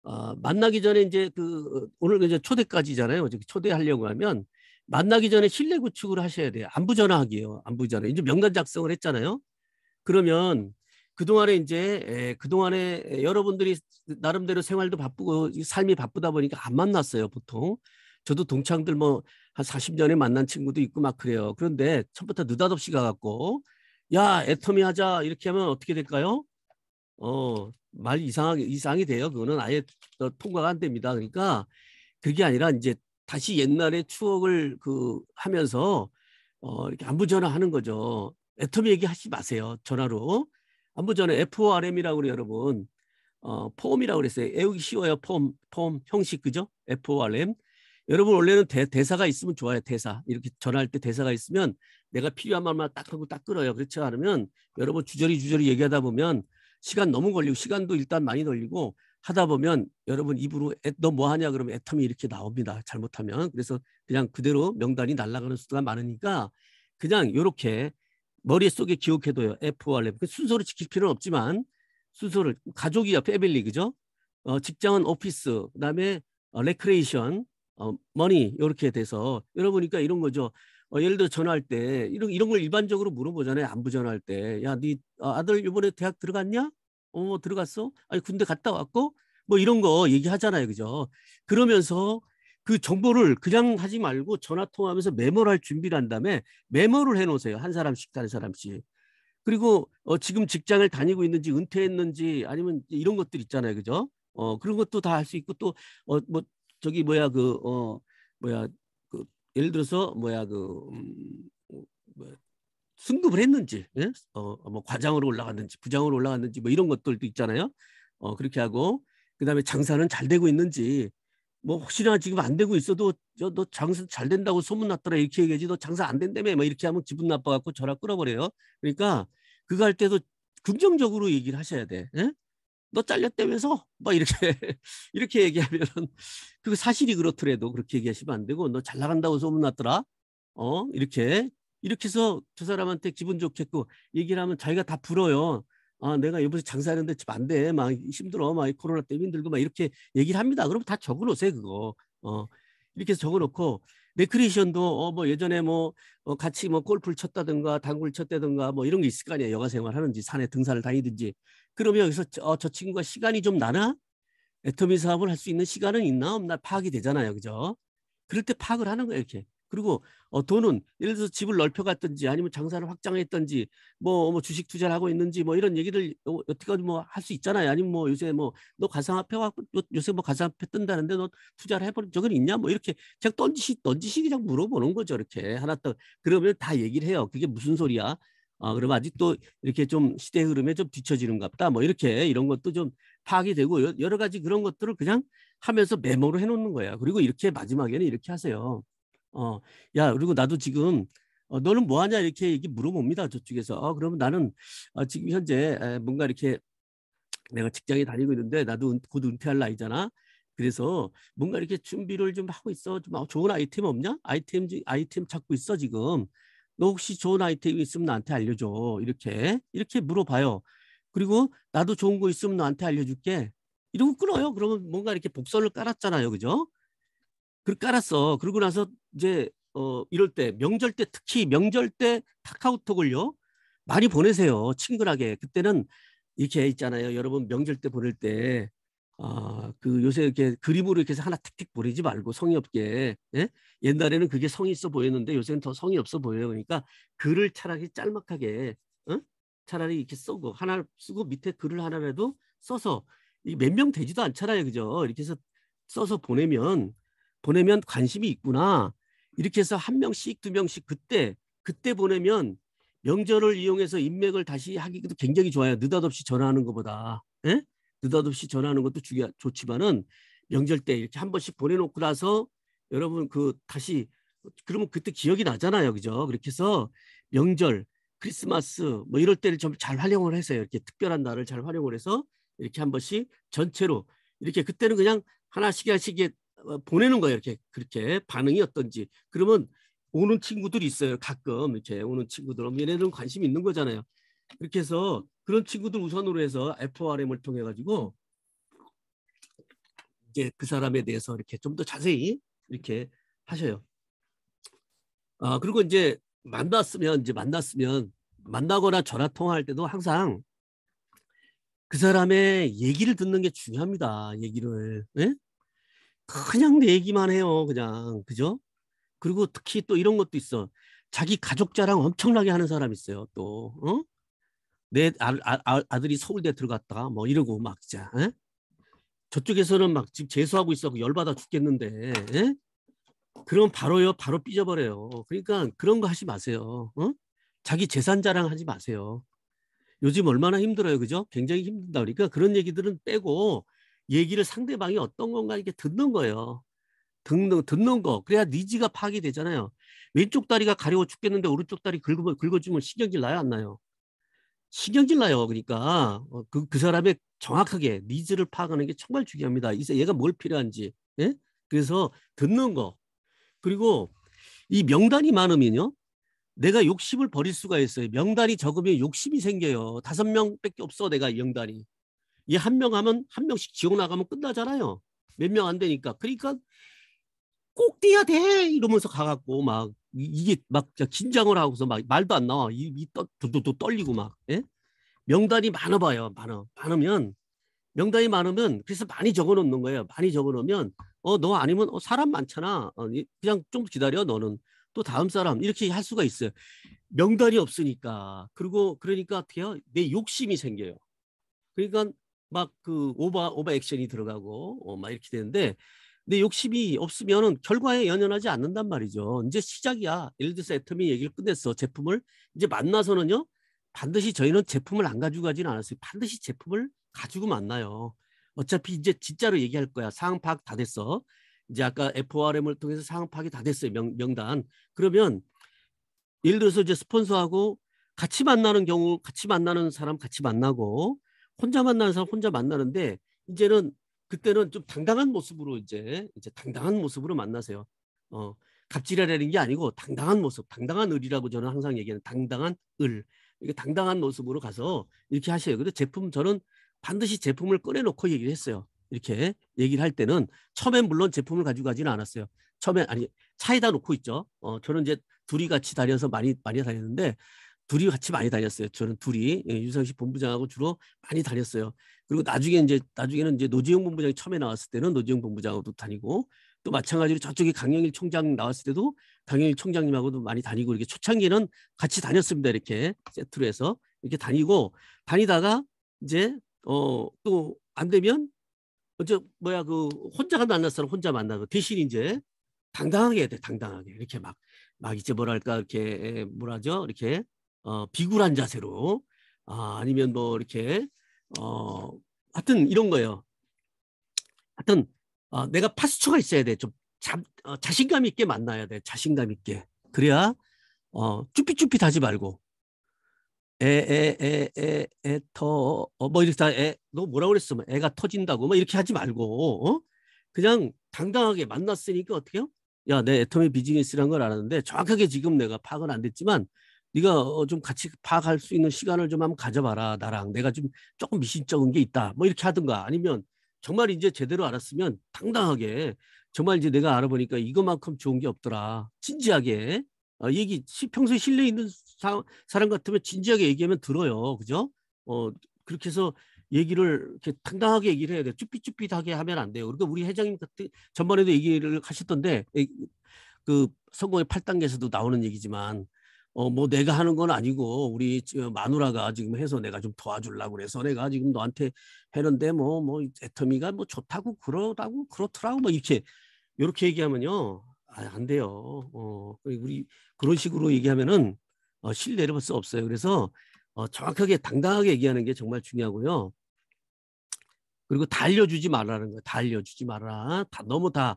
어, 만나기 전에 이제 그 오늘 이제 초대까지잖아요. 초대하려고 하면 만나기 전에 신뢰 구축을 하셔야 돼요. 안부 전화하기예요. 안부 전화. 이제 명단 작성을 했잖아요. 그러면 그동안에 이제 예, 그동안에 여러분들이 나름대로 생활도 바쁘고 삶이 바쁘다 보니까 안 만났어요, 보통. 저도 동창들 뭐 한 40년에 만난 친구도 있고 막 그래요. 그런데 처음부터 느닷없이 가갖고 야, 애터미 하자 이렇게 하면 어떻게 될까요? 어, 말 이상하게 이상이 돼요. 그거는 아예 통과가 안 됩니다. 그러니까 그게 아니라 이제 다시 옛날의 추억을 그 하면서 어, 이렇게 안부 전화하는 거죠. 애터미 얘기하지 마세요. 전화로. 안부 전에 FORM이라고 그래요, 여러분. 어, 폼이라고 그랬어요. 애우기 쉬워요. 폼, 폼 형식 그죠? FORM. 여러분 원래는 대, 사가 있으면 좋아요. 대사. 이렇게 전화할 때 대사가 있으면 내가 필요한 말만 딱 하고 딱 끌어요. 그렇지 않으면 여러분 주저리 주저리 얘기하다 보면 시간 너무 걸리고 시간도 일단 많이 걸리고 하다 보면 여러분 입으로 너뭐 하냐 그러면 애텀이 이렇게 나옵니다. 잘못하면. 그래서 그냥 그대로 명단이 날아가는 수가 많으니까 그냥 이렇게 머릿속에 기억해둬요. FORM. 그 순서를 지킬 필요는 없지만 순서를 가족이야 패밀리 그죠? 어, 직장은 오피스 그다음에 어, 레크레이션 어, 머니 이렇게 돼서 여러분이니까 이런 거죠. 어, 예를 들어 전화할 때 이런 이런 걸 일반적으로 물어보잖아요. 안부 전화할 때. 야, 네 아들 이번에 대학 들어갔냐? 어, 들어갔어? 아니 군대 갔다 왔고? 뭐 이런 거 얘기하잖아요. 그죠? 그러면서 그 정보를 그냥 하지 말고 전화 통화하면서 메모를 할 준비를 한 다음에 메모를 해놓으세요. 한 사람씩 다른 사람씩. 그리고 어, 지금 직장을 다니고 있는지 은퇴했는지 아니면 이런 것들 있잖아요, 그죠? 어 그런 것도 다 할 수 있고 또 어 뭐 저기 뭐야 그 어 뭐야 그 예를 들어서 뭐야 그 음, 뭐, 승급을 했는지, 예? 어뭐 과장으로 올라갔는지 부장으로 올라갔는지 뭐 이런 것들도 있잖아요. 어 그렇게 하고 그다음에 장사는 잘 되고 있는지 뭐 혹시나 지금 안 되고 있어도 저너 장사 잘 된다고 소문났더라 이렇게 얘기하지 너 장사 안 된다며 막 이렇게 하면 기분 나빠갖고 전화 끊어버려요 그러니까 그거 할 때도 긍정적으로 얘기를 하셔야 돼. 예? 너 잘렸다면서 막 이렇게 이렇게 얘기하면은 그거 사실이 그렇더라도 그렇게 얘기하시면 안 되고 너 잘 나간다고 소문났더라. 어 이렇게 이렇게 해서 저 사람한테 기분 좋겠고 얘기를 하면 자기가 다 불어요. 아, 내가 여기서 장사하는데 안 돼. 막 힘들어. 막 코로나 때문에 힘들고 막 이렇게 얘기를 합니다. 그럼 다 적어 놓으세요, 그거. 어. 이렇게 적어 놓고 레크리에이션도 어 뭐 예전에 뭐 어, 같이 뭐 골프를 쳤다든가 당구를 쳤다든가 뭐 이런 게 있을 거 아니에요. 여가 생활하는지 산에 등산을 다니든지. 그러면 여기서 어, 저 친구가 시간이 좀 나나? 애터미 사업을 할 수 있는 시간은 있나 없나 파악이 되잖아요. 그죠? 그럴 때 파악을 하는 거예요, 이렇게. 그리고 어, 돈은 예를 들어서 집을 넓혀갔든지 아니면 장사를 확장했든지 뭐, 뭐 주식 투자를 하고 있는지 뭐 이런 얘기를 어, 어떻게 뭐할 수 있잖아요. 아니면 뭐 요새 뭐 너 가상화폐 와 요새 뭐 가상화폐 뜬다는데 너 투자를 해본 적은 있냐? 뭐 이렇게 제가 던지시 던지시 그냥 물어보는 거죠. 이렇게 하나 딱 그러면 다 얘기를 해요. 그게 무슨 소리야? 아, 그럼 아직도 이렇게 좀 시대 흐름에 좀 뒤처지는갑다. 뭐 이렇게 이런 것도 좀 파악이 되고 여러 가지 그런 것들을 그냥 하면서 메모를 해놓는 거예요. 그리고 이렇게 마지막에는 이렇게 하세요. 어, 야, 그리고 나도 지금 어, 너는 뭐 하냐 이렇게 이게 물어봅니다. 저쪽에서. 어, 그러면 나는 어, 지금 현재 뭔가 이렇게 내가 직장에 다니고 있는데 나도 곧 은퇴할 나이잖아. 그래서 뭔가 이렇게 준비를 좀 하고 있어. 좀 어, 좋은 아이템 없냐? 아이템 아이템 찾고 있어 지금. 너 혹시 좋은 아이템 있으면 나한테 알려줘. 이렇게 이렇게 물어봐요. 그리고 나도 좋은 거 있으면 너한테 알려줄게. 이러고 끊어요. 그러면 뭔가 이렇게 복선을 깔았잖아요, 그죠? 그 깔았어. 그러고 나서 이제 어 이럴 때 명절 때 특히 명절 때 카카오톡을요 많이 보내세요 친근하게 그때는 이렇게 있잖아요 여러분 명절 때 보낼 때 아, 그 요새 이렇게 그림으로 이렇게 해서 하나 틱틱 보내지 말고 성의 없게. 예? 옛날에는 그게 성의 있어 보였는데 요새는 더 성의 없어 보여요. 그러니까 글을 차라리 짤막하게, 어? 차라리 이렇게 쓰고 하나 쓰고 밑에 글을 하나라도 써서 몇명 되지도 않잖아요. 그죠? 이렇게 해서 써서 보내면 보내면 관심이 있구나. 이렇게 해서 한 명씩 두 명씩 그때 그때 보내면 명절을 이용해서 인맥을 다시 하기도 굉장히 좋아요. 느닷없이 전화하는 것보다 에? 예? 느닷없이 전화하는 것도 중요 좋지만은 명절 때 이렇게 한 번씩 보내놓고 나서 여러분 그 다시 그러면 그때 기억이 나잖아요, 그죠? 그렇게 해서 명절 크리스마스 뭐 이럴 때를 좀 잘 활용을 해서 이렇게 특별한 날을 잘 활용을 해서 이렇게 한 번씩 전체로 이렇게 그때는 그냥 하나씩 하나씩 어, 보내는 거예요. 이렇게 그렇게 반응이 어떤지. 그러면 오는 친구들이 있어요. 가끔 이렇게 오는 친구들. 얘네들은 관심 있는 거잖아요. 이렇게 해서 그런 친구들 우선으로 해서 FRM을 통해 가지고 이제 그 사람에 대해서 이렇게 좀 더 자세히 이렇게 하셔요. 아 그리고 이제 만났으면 이제 만났으면 만나거나 전화 통화할 때도 항상 그 사람의 얘기를 듣는 게 중요합니다. 얘기를 예? 그냥 내기만 해요. 그냥. 그죠? 그리고 특히 또 이런 것도 있어. 자기 가족 자랑 엄청나게 하는 사람 있어요. 또. 어? 내 아, 아, 아 아들이 서울대 들어갔다. 뭐 이러고 막 진짜. 에? 예? 저쪽에서는 막 지금 재수하고 있어. 열받아 죽겠는데. 에? 예? 그럼 바로요. 바로 삐져버려요. 그러니까 그런 거 하지 마세요. 어? 자기 재산 자랑 하지 마세요. 요즘 얼마나 힘들어요. 그죠? 굉장히 힘든다. 그러니까 그런 얘기들은 빼고 얘기를 상대방이 어떤 건가 이렇게 듣는 거예요. 듣는, 듣는 거. 그래야 니즈가 파악이 되잖아요. 왼쪽 다리가 가려워 죽겠는데 오른쪽 다리 긁어, 긁어주면 신경질 나요, 안 나요? 신경질 나요. 그러니까 어, 그, 그 사람의 정확하게 니즈를 파악하는 게 정말 중요합니다. 이제 얘가 뭘 필요한지. 예? 그래서 듣는 거. 그리고 이 명단이 많으면요. 내가 욕심을 버릴 수가 있어요. 명단이 적으면 욕심이 생겨요. 다섯 명밖에 없어 내가 명단이. 이한명 하면 한 명씩 지어 나가면 끝나잖아요. 몇 명 안 되니까. 그러니까 꼭 뛰어야 돼 이러면서 가갖고 막 이게 막 긴장을 하고서 막 말도 안 나와. 이 또또또 떨리고 막. 예? 명단이 많아 봐요. 많아. 많으면 명단이 많으면 그래서 많이 적어 놓는 거예요. 많이 적어 놓으면 어 너 아니면 어, 사람 많잖아. 어, 그냥 좀 기다려 너는 또 다음 사람 이렇게 할 수가 있어요. 명단이 없으니까. 그리고 그러니까 어떻게 해요? 내 욕심이 생겨요. 그러니까 막그 오버 오버 액션이 들어가고 어, 막 이렇게 되는데 근데 욕심이 없으면은 결과에 연연하지 않는단 말이죠. 이제 시작이야. 예를 들어서 애터미 얘기를 끝냈어. 제품을 이제 만나서는요. 반드시 저희는 제품을 안 가지고 가지는 않았어요. 반드시 제품을 가지고 만나요. 어차피 이제 진짜로 얘기할 거야. 상황 파악 다 됐어. 이제 아까 FORM을 통해서 상황 파악이 다 됐어요. 명, 명단. 그러면 예를 들어서 이제 스폰서하고 같이 만나는 경우 같이 만나는 사람 같이 만나고 혼자 만나는 사람 혼자 만나는데 이제는 그때는 좀 당당한 모습으로 이제 이제 당당한 모습으로 만나세요. 어, 갑질하려는 게 아니고 당당한 모습, 당당한 을이라고 저는 항상 얘기하는 당당한 을. 이게 당당한 모습으로 가서 이렇게 하셔요. 그래서 제품 저는 반드시 제품을 꺼내놓고 얘기를 했어요. 이렇게 얘기를 할 때는 처음엔 물론 제품을 가지고 가지는 않았어요. 처음에 아니 차에다 놓고 있죠. 어, 저는 이제 둘이 같이 다녀서 많이 많이 다녔는데 둘이 같이 많이 다녔어요. 저는 둘이 예, 유상식 본부장하고 주로 많이 다녔어요. 그리고 나중에 이제 나중에는 이제 노지영 본부장이 처음에 나왔을 때는 노지영 본부장하고도 다니고 또 마찬가지로 저쪽에 강영일 총장 나왔을 때도 강영일 총장님하고도 많이 다니고 이렇게 초창기는 같이 다녔습니다. 이렇게 세트로 해서 이렇게 다니고 다니다가 이제 어 또 안 되면 어저 뭐야 그 혼자가 만났어요. 혼자 만나고 대신 이제 당당하게 해야 돼. 당당하게 이렇게 막막 막 이제 뭐랄까 이렇게 뭐라죠 이렇게 어, 비굴한 자세로 아, 아니면 뭐 이렇게 어, 하여튼 이런 거예요. 하여튼 어, 내가 파스처가 있어야 돼. 좀 자, 어, 자신감 있게 만나야 돼. 자신감 있게. 그래야 어, 쭈삣쭈삣하지 말고 에 에 에에에터뭐 어, 뭐 이렇게 다에 너 뭐라 그랬어? 뭐 애가 터진다고 뭐 이렇게 하지 말고 어? 그냥 당당하게 만났으니까 어떻게요? 야 내 애터미 비즈니스란 걸 아는데 정확하게 지금 내가 파악은 안 됐지만 네가 어, 좀 같이 파악할 수 있는 시간을 좀 한번 가져봐라 나랑 내가 좀 조금 미신적인 게 있다 뭐 이렇게 하든가 아니면 정말 이제 제대로 알았으면 당당하게 정말 이제 내가 알아보니까 이것만큼 좋은 게 없더라 진지하게 어, 얘기 평소에 신뢰 있는 사, 사람 같으면 진지하게 얘기하면 들어요 그죠 어 그렇게 해서 얘기를 이렇게 당당하게 얘기를 해야 돼쭈삐쭈삐하게 하면 안 돼요 그러니까 우리 회장님 같은 전번에도 얘기를 하셨던데 그 성공의 8단계에서도 나오는 얘기지만 어, 뭐 내가 하는 건 아니고 우리 마누라가 지금 해서 내가 좀 도와주려고 그래서 내가 지금 너한테 했는데 뭐, 뭐 애터미가 뭐 좋다고 그러다고 그렇더라고 뭐 이렇게 이렇게 얘기하면요. 아, 안 돼요. 어, 그 우리 그런 식으로 얘기하면은 어, 신뢰를 볼수 없어요. 그래서 어, 정확하게 당당하게 얘기하는 게 정말 중요하고요. 그리고 달려주지 말라는 거예요. 다려주지 마라. 다 너무 다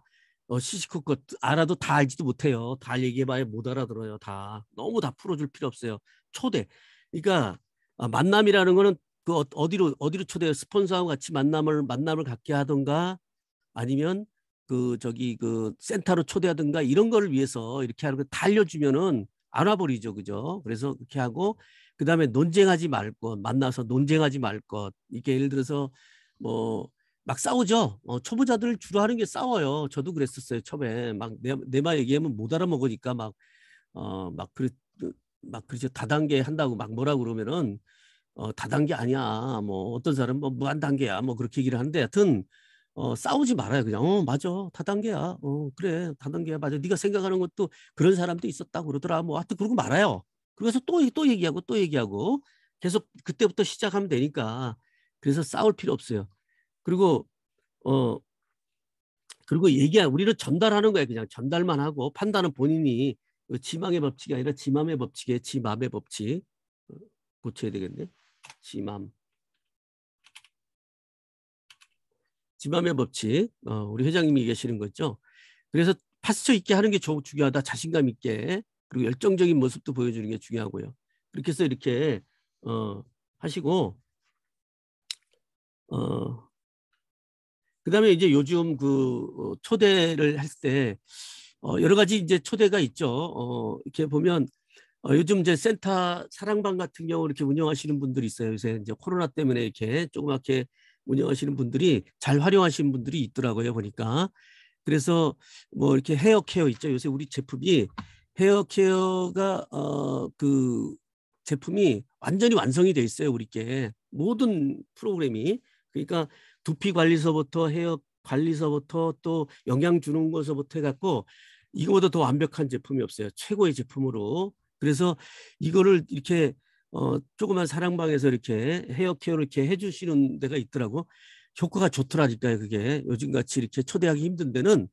어, 시시콜콜 알아도 다 알지도 못해요. 다 얘기해봐야 못 알아들어요. 다 너무 다 풀어줄 필요 없어요. 초대. 그러니까 아, 만남이라는 거는 그 어, 어디로 어디로 초대해 스폰서하고 같이 만남을 만남을 갖게 하던가 아니면 그 저기 그 센터로 초대하든가 이런 거를 위해서 이렇게 하는 거달려주면은 알아버리죠, 그죠? 그래서 그렇게 하고 그 다음에 논쟁하지 말 것, 만나서 논쟁하지 말 것. 이게 예를 들어서 뭐막 싸우죠. 어, 초보자들 주로 하는 게 싸워요. 저도 그랬었어요. 처음에 막 내말 내 얘기하면 못 알아먹으니까 막 어막 그랬 막 그렇죠 다단계 한다고 막 뭐라 그러면은 어 다단계 아니야 뭐 어떤 사람뭐 무한단계야 뭐, 뭐 그렇게 얘기를 하는데 하여튼 어 싸우지 말아요 그냥 어 맞아 다단계야 어 그래 다단계야 맞아 네가 생각하는 것도 그런 사람도 있었다 그러더라 뭐 하여튼 그러고 말아요 그래서 또또 또 얘기하고 또 얘기하고 계속 그때부터 시작하면 되니까 그래서 싸울 필요 없어요 그리고 어 그리고 얘기야 우리는 전달하는 거야 그냥 전달만 하고 판단은 본인이 지망의 법칙이 아니라 지맘의 법칙에 지맘의 법칙 어, 고쳐야 되겠네 지맘 지맘의 법칙 어, 우리 회장님이 계시는 거죠 그래서 파스쳐 있게 하는 게 중요하다 자신감 있게 그리고 열정적인 모습도 보여주는 게 중요하고요 그렇게 해서 이렇게 어, 하시고 어, 그다음에 이제 요즘 그 어, 초대를 할때 어, 여러 가지 이제 초대가 있죠. 어, 이렇게 보면 어, 요즘 이제 센터 사랑방 같은 경우 이렇게 운영하시는 분들이 있어요. 요새 이제 코로나 때문에 이렇게 조그맣게 운영하시는 분들이 잘 활용하시는 분들이 있더라고요. 보니까 그래서 뭐 이렇게 헤어 케어 있죠. 요새 우리 제품이 헤어 케어가 어그 제품이 완전히 완성이 돼 있어요. 우리께 모든 프로그램이 그러니까 두피 관리서부터 헤어 관리서부터 또 영양 주는 것서부터 해갖고 이거보다 더 완벽한 제품이 없어요. 최고의 제품으로. 그래서 이거를 이렇게 어 조그만 사랑방에서 이렇게 헤어 케어를 이렇게 해주시는 데가 있더라고. 효과가 좋더라니까요. 그게 요즘같이 이렇게 초대하기 힘든 데는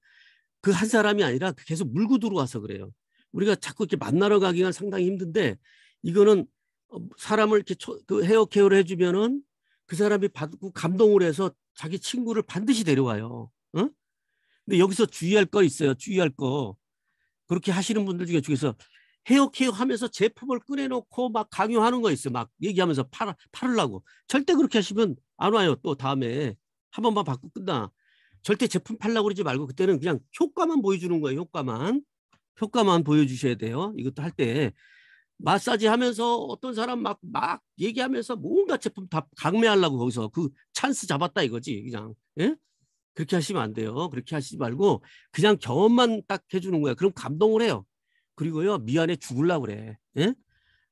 그 한 사람이 아니라 그 계속 물고 들어와서 그래요. 우리가 자꾸 이렇게 만나러 가기가 상당히 힘든데 이거는 어, 사람을 이렇게 초, 그 헤어 케어를 해주면은 그 사람이 받고 감동을 해서 자기 친구를 반드시 데려와요. 응? 근데 여기서 주의할 거 있어요. 주의할 거. 그렇게 하시는 분들 중에 중에서 헤어 케어 하면서 제품을 꺼내놓고 막 강요하는 거 있어요. 막 얘기하면서 팔, 팔으려고. 절대 그렇게 하시면 안 와요. 또 다음에. 한 번만 받고 끝나. 절대 제품 팔라고 그러지 말고 그때는 그냥 효과만 보여주는 거예요. 효과만. 효과만 보여주셔야 돼요. 이것도 할 때. 마사지 하면서 어떤 사람 막, 막 얘기하면서 뭔가 제품 다 강매하려고 거기서 그 찬스 잡았다 이거지. 그냥. 예? 그렇게 하시면 안 돼요. 그렇게 하시지 말고 그냥 경험만 딱 해주는 거야. 그럼 감동을 해요. 그리고요, 미안해 죽을라 그래. 예?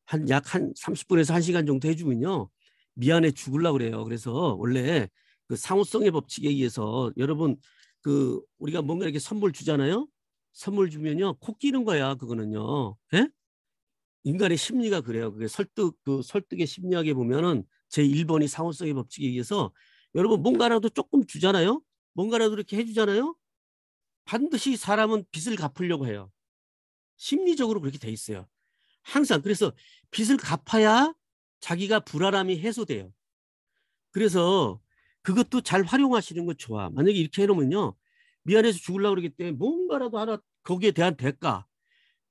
한 약한 한 30분에서 1시간 정도 해주면요. 미안해 죽을라 그래요. 그래서 원래 그 상호성의 법칙에 의해서 여러분 그 우리가 뭔가 이렇게 선물 주잖아요. 선물 주면요. 코 끼는 거야. 그거는요. 예? 인간의 심리가 그래요. 그게 설득 그 설득의 심리학에 보면은 제 1번이 상호성의 법칙에 의해서 여러분 뭔가라도 조금 주잖아요. 뭔가라도 이렇게 해주잖아요. 반드시 사람은 빚을 갚으려고 해요. 심리적으로 그렇게 돼 있어요. 항상 그래서 빚을 갚아야 자기가 불안함이 해소돼요. 그래서 그것도 잘 활용하시는 거 좋아. 만약에 이렇게 해놓으면요. 미안해서 죽을라 그러기 때문에 뭔가라도 하나 거기에 대한 대가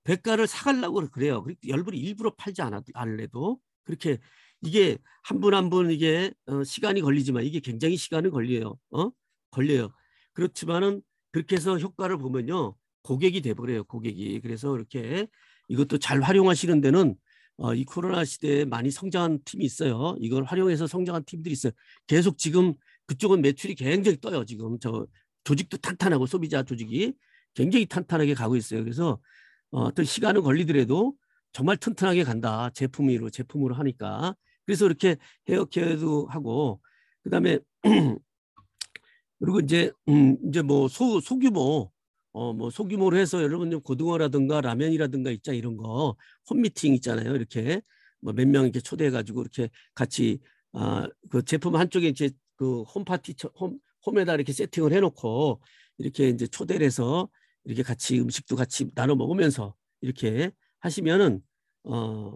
백가를 사갈라고 그래요. 열불이 일부러 팔지 않아도 그렇게 이게 한 분 한 분 이게 어, 시간이 걸리지만 이게 굉장히 시간이 걸려요. 어? 걸려요. 그렇지만은 그렇게 해서 효과를 보면요. 고객이 돼버려요. 고객이. 그래서 이렇게 이것도 잘 활용하시는 데는 어, 이 코로나 시대에 많이 성장한 팀이 있어요. 이걸 활용해서 성장한 팀들이 있어요. 계속 지금 그쪽은 매출이 굉장히 떠요. 지금 저 조직도 탄탄하고 소비자 조직이 굉장히 탄탄하게 가고 있어요. 그래서 어, 어떤 시간은 걸리더라도 정말 튼튼하게 간다. 제품 으로 제품으로 하니까. 그래서 이렇게 헤어케어도 하고 그다음에 그리고 이제 음 이제 뭐소 소규모 어뭐 소규모로 해서 여러분 들 고등어라든가 라면이라든가 있자 이런 거 홈미팅 있잖아요. 이렇게 뭐 몇 명 이렇게 초대해 가지고 이렇게 같이 아 그 제품 한쪽에 이제 그 홈파티 홈 홈에다 이렇게 세팅을 해 놓고 이렇게 이제 초대를 해서 이렇게 같이 음식도 같이 나눠 먹으면서 이렇게 하시면은 어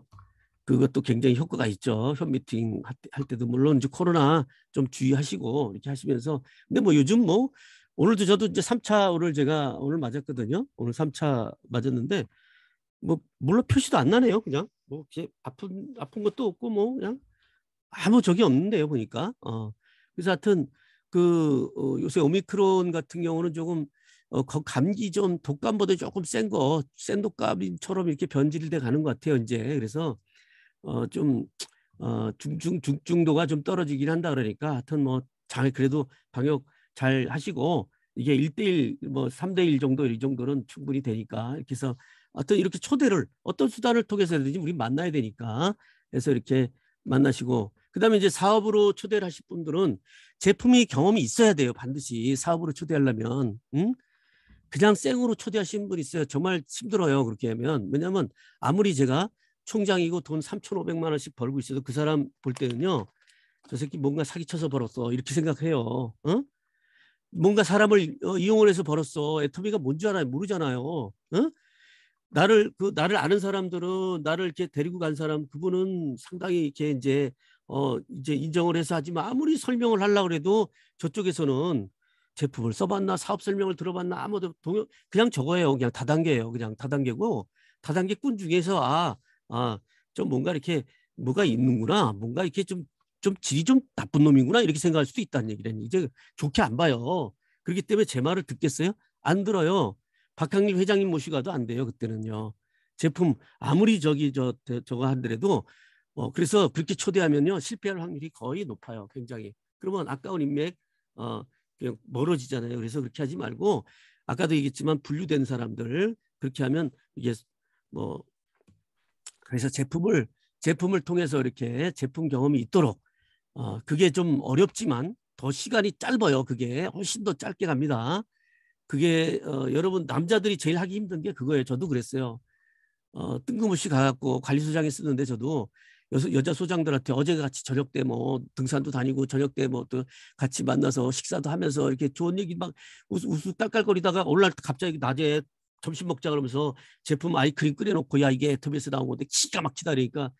그것도 굉장히 효과가 있죠. 현 미팅 할 때도 물론 이제 코로나 좀 주의하시고 이렇게 하시면서 근데 뭐 요즘 뭐 오늘도 저도 이제 삼차를 제가 오늘 맞았거든요. 오늘 삼차 맞았는데 뭐 물론 표시도 안 나네요. 그냥 뭐 이제 아픈 아픈 것도 없고 뭐 그냥 아무 적이 없는데요 보니까 어 그래서 하여튼 그 어, 요새 오미크론 같은 경우는 조금 어, 감기 좀 독감보다 조금 센 거, 센 독감처럼 이렇게 변질돼 가는 것 같아요, 이제. 그래서 어, 좀 어, 중중 중중도가 좀 떨어지긴 한다 그러니까 하여튼 뭐잘 그래도 방역 잘 하시고 이게 일대일뭐삼대일 뭐 정도 이 정도는 충분히 되니까 이렇게 해서 하여튼 이렇게 초대를 어떤 수단을 통해서 해든지 우리 만나야 되니까 해서 이렇게 만나시고 그다음에 이제 사업으로 초대를 하실 분들은 제품이 경험이 있어야 돼요 반드시 사업으로 초대하려면 응? 그냥 생으로 초대하신 분 있어요. 정말 힘들어요. 그렇게 하면. 왜냐하면 아무리 제가 총장이고 돈 3,500만 원씩 벌고 있어도 그 사람 볼 때는요. 저 새끼 뭔가 사기쳐서 벌었어. 이렇게 생각해요. 어? 뭔가 사람을 어, 이용을 해서 벌었어. 애터미가 뭔지 알아요? 모르잖아요. 어? 나를 그 나를 아는 사람들은 나를 이렇게 데리고 간 사람 그분은 상당히 이렇게 이제 어 이제 인정을 해서 하지만 아무리 설명을 하려고 해도 저쪽에서는 제품을 써봤나 사업 설명을 들어봤나 아무도 동요 그냥 저거예요 그냥 다단계예요 그냥 다단계고 다단계꾼 중에서 아아 아, 좀 뭔가 이렇게 뭐가 있는구나 뭔가 이렇게 좀좀 좀 질이 좀 나쁜 놈이구나 이렇게 생각할 수도 있다는 얘기라니 이제 좋게 안 봐요 그렇기 때문에 제 말을 듣겠어요 안 들어요 박항일 회장님 모시가도 안 돼요 그때는요 제품 아무리 저기 저 저거 한더라도 어 그래서 그렇게 초대하면요 실패할 확률이 거의 높아요 굉장히 그러면 아까운 인맥 어 그냥 멀어지잖아요. 그래서 그렇게 하지 말고 아까도 얘기했지만 분류된 사람들 그렇게 하면 이게 뭐 그래서 제품을 제품을 통해서 이렇게 제품 경험이 있도록 어, 그게 좀 어렵지만 더 시간이 짧아요. 그게 훨씬 더 짧게 갑니다. 그게 어, 여러분 남자들이 제일 하기 힘든 게 그거예요. 저도 그랬어요. 어, 뜬금없이 가갖고 관리소장에 쓰는데 저도 여 여자 소장들한테 어제 같이 저녁 때뭐 등산도 다니고 저녁 때뭐 또 같이 만나서 식사도 하면서 이렇게 좋은 얘기 막 우스, 우스 깔깔거리다가 오늘날 갑자기 낮에 점심 먹자 그러면서 제품 아이크림 끓여놓고 야 이게 에터비에서 나온 건데 치가 막히다 그니까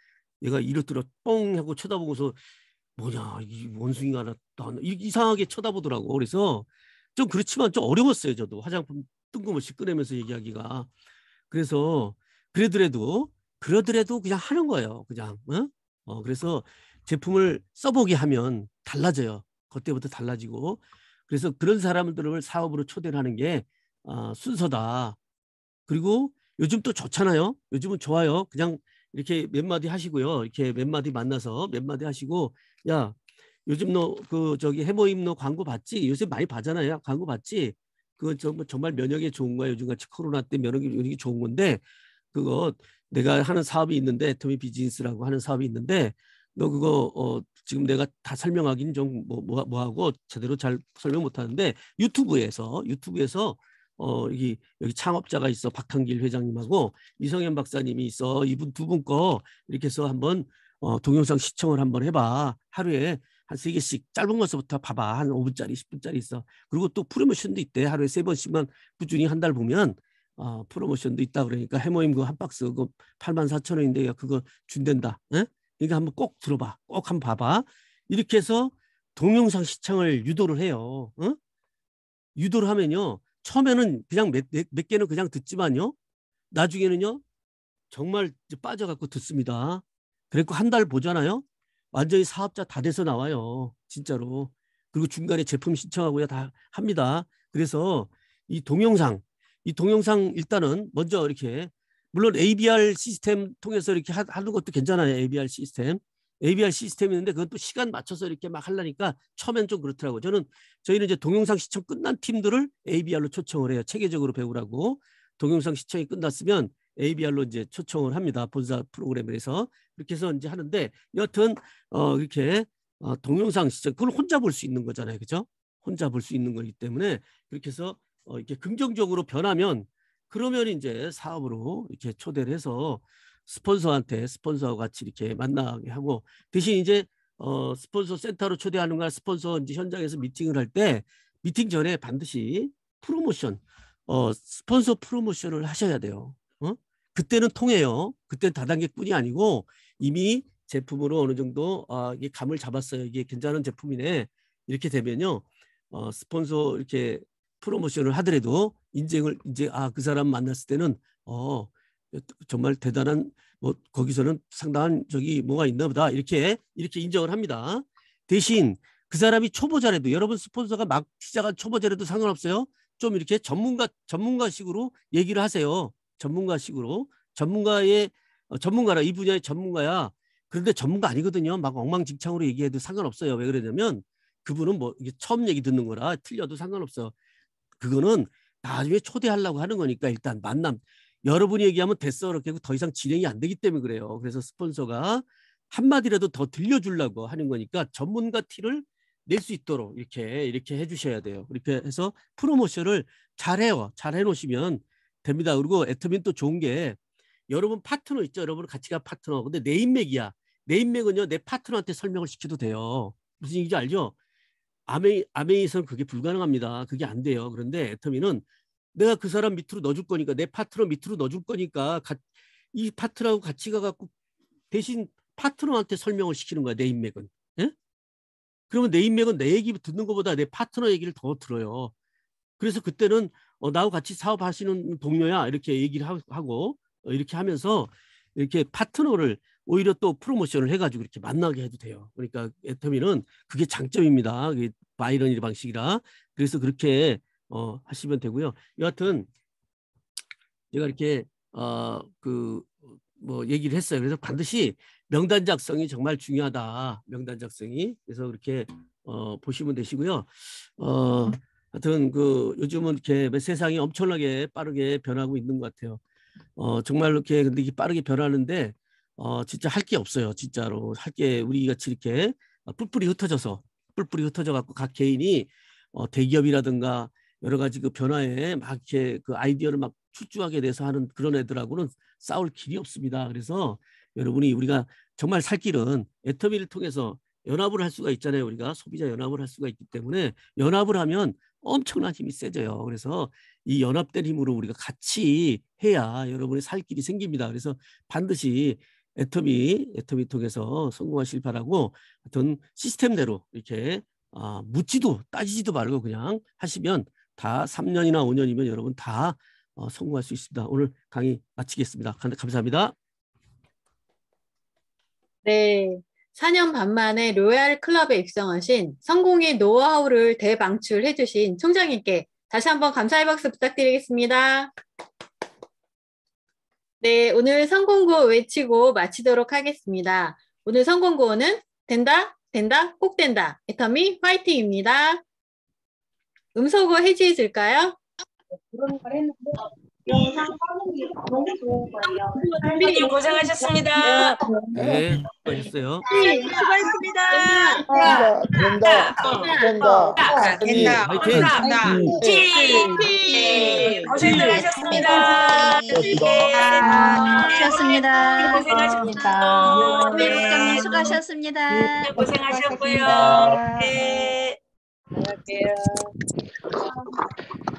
얘가 이렇더라 뻥 하고 쳐다보고서 뭐냐 이 원숭이가 하다 이상하게 쳐다보더라고 그래서 좀 그렇지만 좀 어려웠어요 저도 화장품 뜬금없이 꺼내면서 얘기하기가 그래서 그래더라도 그러더라도 그냥 하는 거예요. 그냥. 어? 어, 그래서 제품을 써보게 하면 달라져요. 그때부터 달라지고. 그래서 그런 사람들을 사업으로 초대를 하는 게 어, 순서다. 그리고 요즘 또 좋잖아요. 요즘은 좋아요. 그냥 이렇게 몇 마디 하시고요. 이렇게 몇 마디 만나서 몇 마디 하시고 야 요즘 너 그 저기 해모임 너 광고 봤지? 요새 많이 봐잖아요. 광고 봤지? 그거 뭐 정말 면역에 좋은 거야. 요즘같이 코로나 때 면역이 좋은 건데 그거 내가 하는 사업이 있는데 애터미 비즈니스라고 하는 사업이 있는데 너 그거 어 지금 내가 다 설명하기는 좀뭐 뭐, 뭐 하고 제대로 잘 설명 못 하는데 유튜브에서 유튜브에서 어 여기 여기 창업자가 있어 박한길 회장님하고 이성현 박사님이 있어 이분 두 분 거 이렇게 해서 한번 어 동영상 시청을 한번 해봐 하루에 한 세 개씩 짧은 것부터 봐봐 한 5분짜리 10분짜리 있어 그리고 또 프로모션도 있대 하루에 세 번씩만 꾸준히 한 달 보면 어, 프로모션도 있다 그러니까 해모임 그 한 박스 그 8만 4천 원인데 야, 그거 준댄다. 에? 그러니까 한번 꼭 들어봐. 꼭 한번 봐봐. 이렇게 해서 동영상 시청을 유도를 해요. 어? 유도를 하면요. 처음에는 그냥 몇, 몇 개는 그냥 듣지만요. 나중에는요. 정말 빠져갖고 듣습니다. 그래갖고 한 달 보잖아요. 완전히 사업자 다 돼서 나와요. 진짜로. 그리고 중간에 제품 신청하고다 합니다. 그래서 이 동영상 이 동영상 일단은 먼저 이렇게 물론 ABR 시스템 통해서 이렇게 하는 것도 괜찮아요. ABR 시스템. ABR 시스템이 있는데 그것도 시간 맞춰서 이렇게 막 하려니까 처음엔 좀 그렇더라고요. 저는 저희는 이제 동영상 시청 끝난 팀들을 ABR로 초청을 해요. 체계적으로 배우라고. 동영상 시청이 끝났으면 ABR로 이제 초청을 합니다. 본사 프로그램에서. 이렇게 해서 이제 하는데 여튼 어 이렇게 어 동영상 시청 그걸 혼자 볼 수 있는 거잖아요. 그죠? 혼자 볼 수 있는 거기 때문에 그렇게 해서 어, 이렇게 긍정적으로 변하면 그러면 이제 사업으로 이렇게 초대를 해서 스폰서한테 스폰서와 같이 이렇게 만나게 하고 대신 이제 어, 스폰서 센터로 초대하는가 스폰서 이제 현장에서 미팅을 할 때 미팅 전에 반드시 프로모션 어, 스폰서 프로모션을 하셔야 돼요. 어? 그때는 통해요. 그때 다단계뿐이 아니고 이미 제품으로 어느 정도 아, 이게 감을 잡았어요. 이게 괜찮은 제품이네. 이렇게 되면요. 어, 스폰서 이렇게 프로모션을 하더라도 인생을 이제 아 그 사람 만났을 때는 어 정말 대단한 뭐 거기서는 상당한 저기 뭐가 있나 보다 이렇게 이렇게 인정을 합니다. 대신 그 사람이 초보자라도 여러분 스폰서가 막 시작한 초보자라도 상관없어요. 좀 이렇게 전문가 전문가식으로 얘기를 하세요. 전문가식으로 전문가의 어, 전문가라 이 분야의 전문가야. 그런데 전문가 아니거든요. 막 엉망진창으로 얘기해도 상관없어요. 왜 그러냐면 그분은 뭐 이게 처음 얘기 듣는 거라 틀려도 상관없어. 그거는 나중에 초대하려고 하는 거니까 일단 만남 여러분이 얘기하면 됐어 이렇게 하고 더 이상 진행이 안 되기 때문에 그래요. 그래서 스폰서가 한마디라도 더 들려주려고 하는 거니까 전문가 티를 낼 수 있도록 이렇게 이렇게 해주셔야 돼요. 이렇게 해서 프로모션을 잘해요. 잘 해놓으시면 됩니다. 그리고 애터민 또 좋은 게 여러분 파트너 있죠. 여러분 같이 가 파트너. 근데 내 인맥이야. 내 인맥은요. 내 파트너한테 설명을 시켜도 돼요. 무슨 얘기인지 알죠? 아메이, 아메이에 그게 불가능합니다. 그게 안 돼요. 그런데 애터미는 내가 그 사람 밑으로 넣어줄 거니까 내 파트너 밑으로 넣어줄 거니까 가, 이 파트너하고 같이 가갖고 대신 파트너한테 설명을 시키는 거야 내 인맥은. 예? 그러면 내 인맥은 내 얘기 듣는 것보다 내 파트너 얘기를 더 들어요. 그래서 그때는 어, 나하고 같이 사업하시는 동료야 이렇게 얘기를 하, 고 어, 이렇게 하면서 이렇게 파트너를 오히려 또 프로모션을 해가지고 이렇게 만나게 해도 돼요. 그러니까 애터미는 그게 장점입니다. 바이런이 방식이라 그래서 그렇게 어, 하시면 되고요. 여하튼 제가 이렇게 어, 그 뭐 얘기를 했어요. 그래서 반드시 명단 작성이 정말 중요하다. 명단 작성이 그래서 그렇게 어, 보시면 되시고요. 어, 하여튼 그 요즘은 이렇게 세상이 엄청나게 빠르게 변하고 있는 것 같아요. 어, 정말 이렇게 근데 이게 빠르게 변하는데 어, 진짜 할 게 없어요. 진짜로 할 게 우리 같이 이렇게 뿔뿔이 흩어져서 뿔뿔이 흩어져 갖고 각 개인이 어, 대기업이라든가 여러 가지 그 변화에 막 이렇게 그 아이디어를 막 출중하게 돼서 하는 그런 애들하고는 싸울 길이 없습니다. 그래서 여러분이 우리가 정말 살 길은 애터미를 통해서 연합을 할 수가 있잖아요. 우리가 소비자 연합을 할 수가 있기 때문에 연합을 하면 엄청난 힘이 세져요. 그래서 이 연합된 힘으로 우리가 같이 해야 여러분의 살 길이 생깁니다. 그래서 반드시 애터비애터비 통해서 성공한 실바라고 어떤 시스템대로 이렇게 아, 묻지도 따지지도 말고 그냥 하시면 다 3년이나 5년이면 여러분 다 어, 성공할 수 있습니다. 오늘 강의 마치겠습니다. 감사합니다. 네. 4년 반 만에 로얄 클럽에 입성하신 성공의 노하우를 대방출해 주신 총장님께 다시 한번 감사의 박수 부탁드리겠습니다. 네, 오늘 성공구 외치고 마치도록 하겠습니다. 오늘 성공구는 된다, 된다, 꼭 된다. 애터미 화이팅입니다. 음소거 해지해줄까요 네, 그런 걸 했는데 영상 화면이 너무 좋은 거예 선배님 고생하셨습니다. 네, 고생하셨어요. 수고했습니다. 된다. 된다. 된다. 된다. 네, 화이팅. 팀. 고생 하셨습니다. 수고하셨습니다. 고생하셨습니다. 네, 국님 수고하셨습니다. 고생하셨고요. 네. 안녕하세요.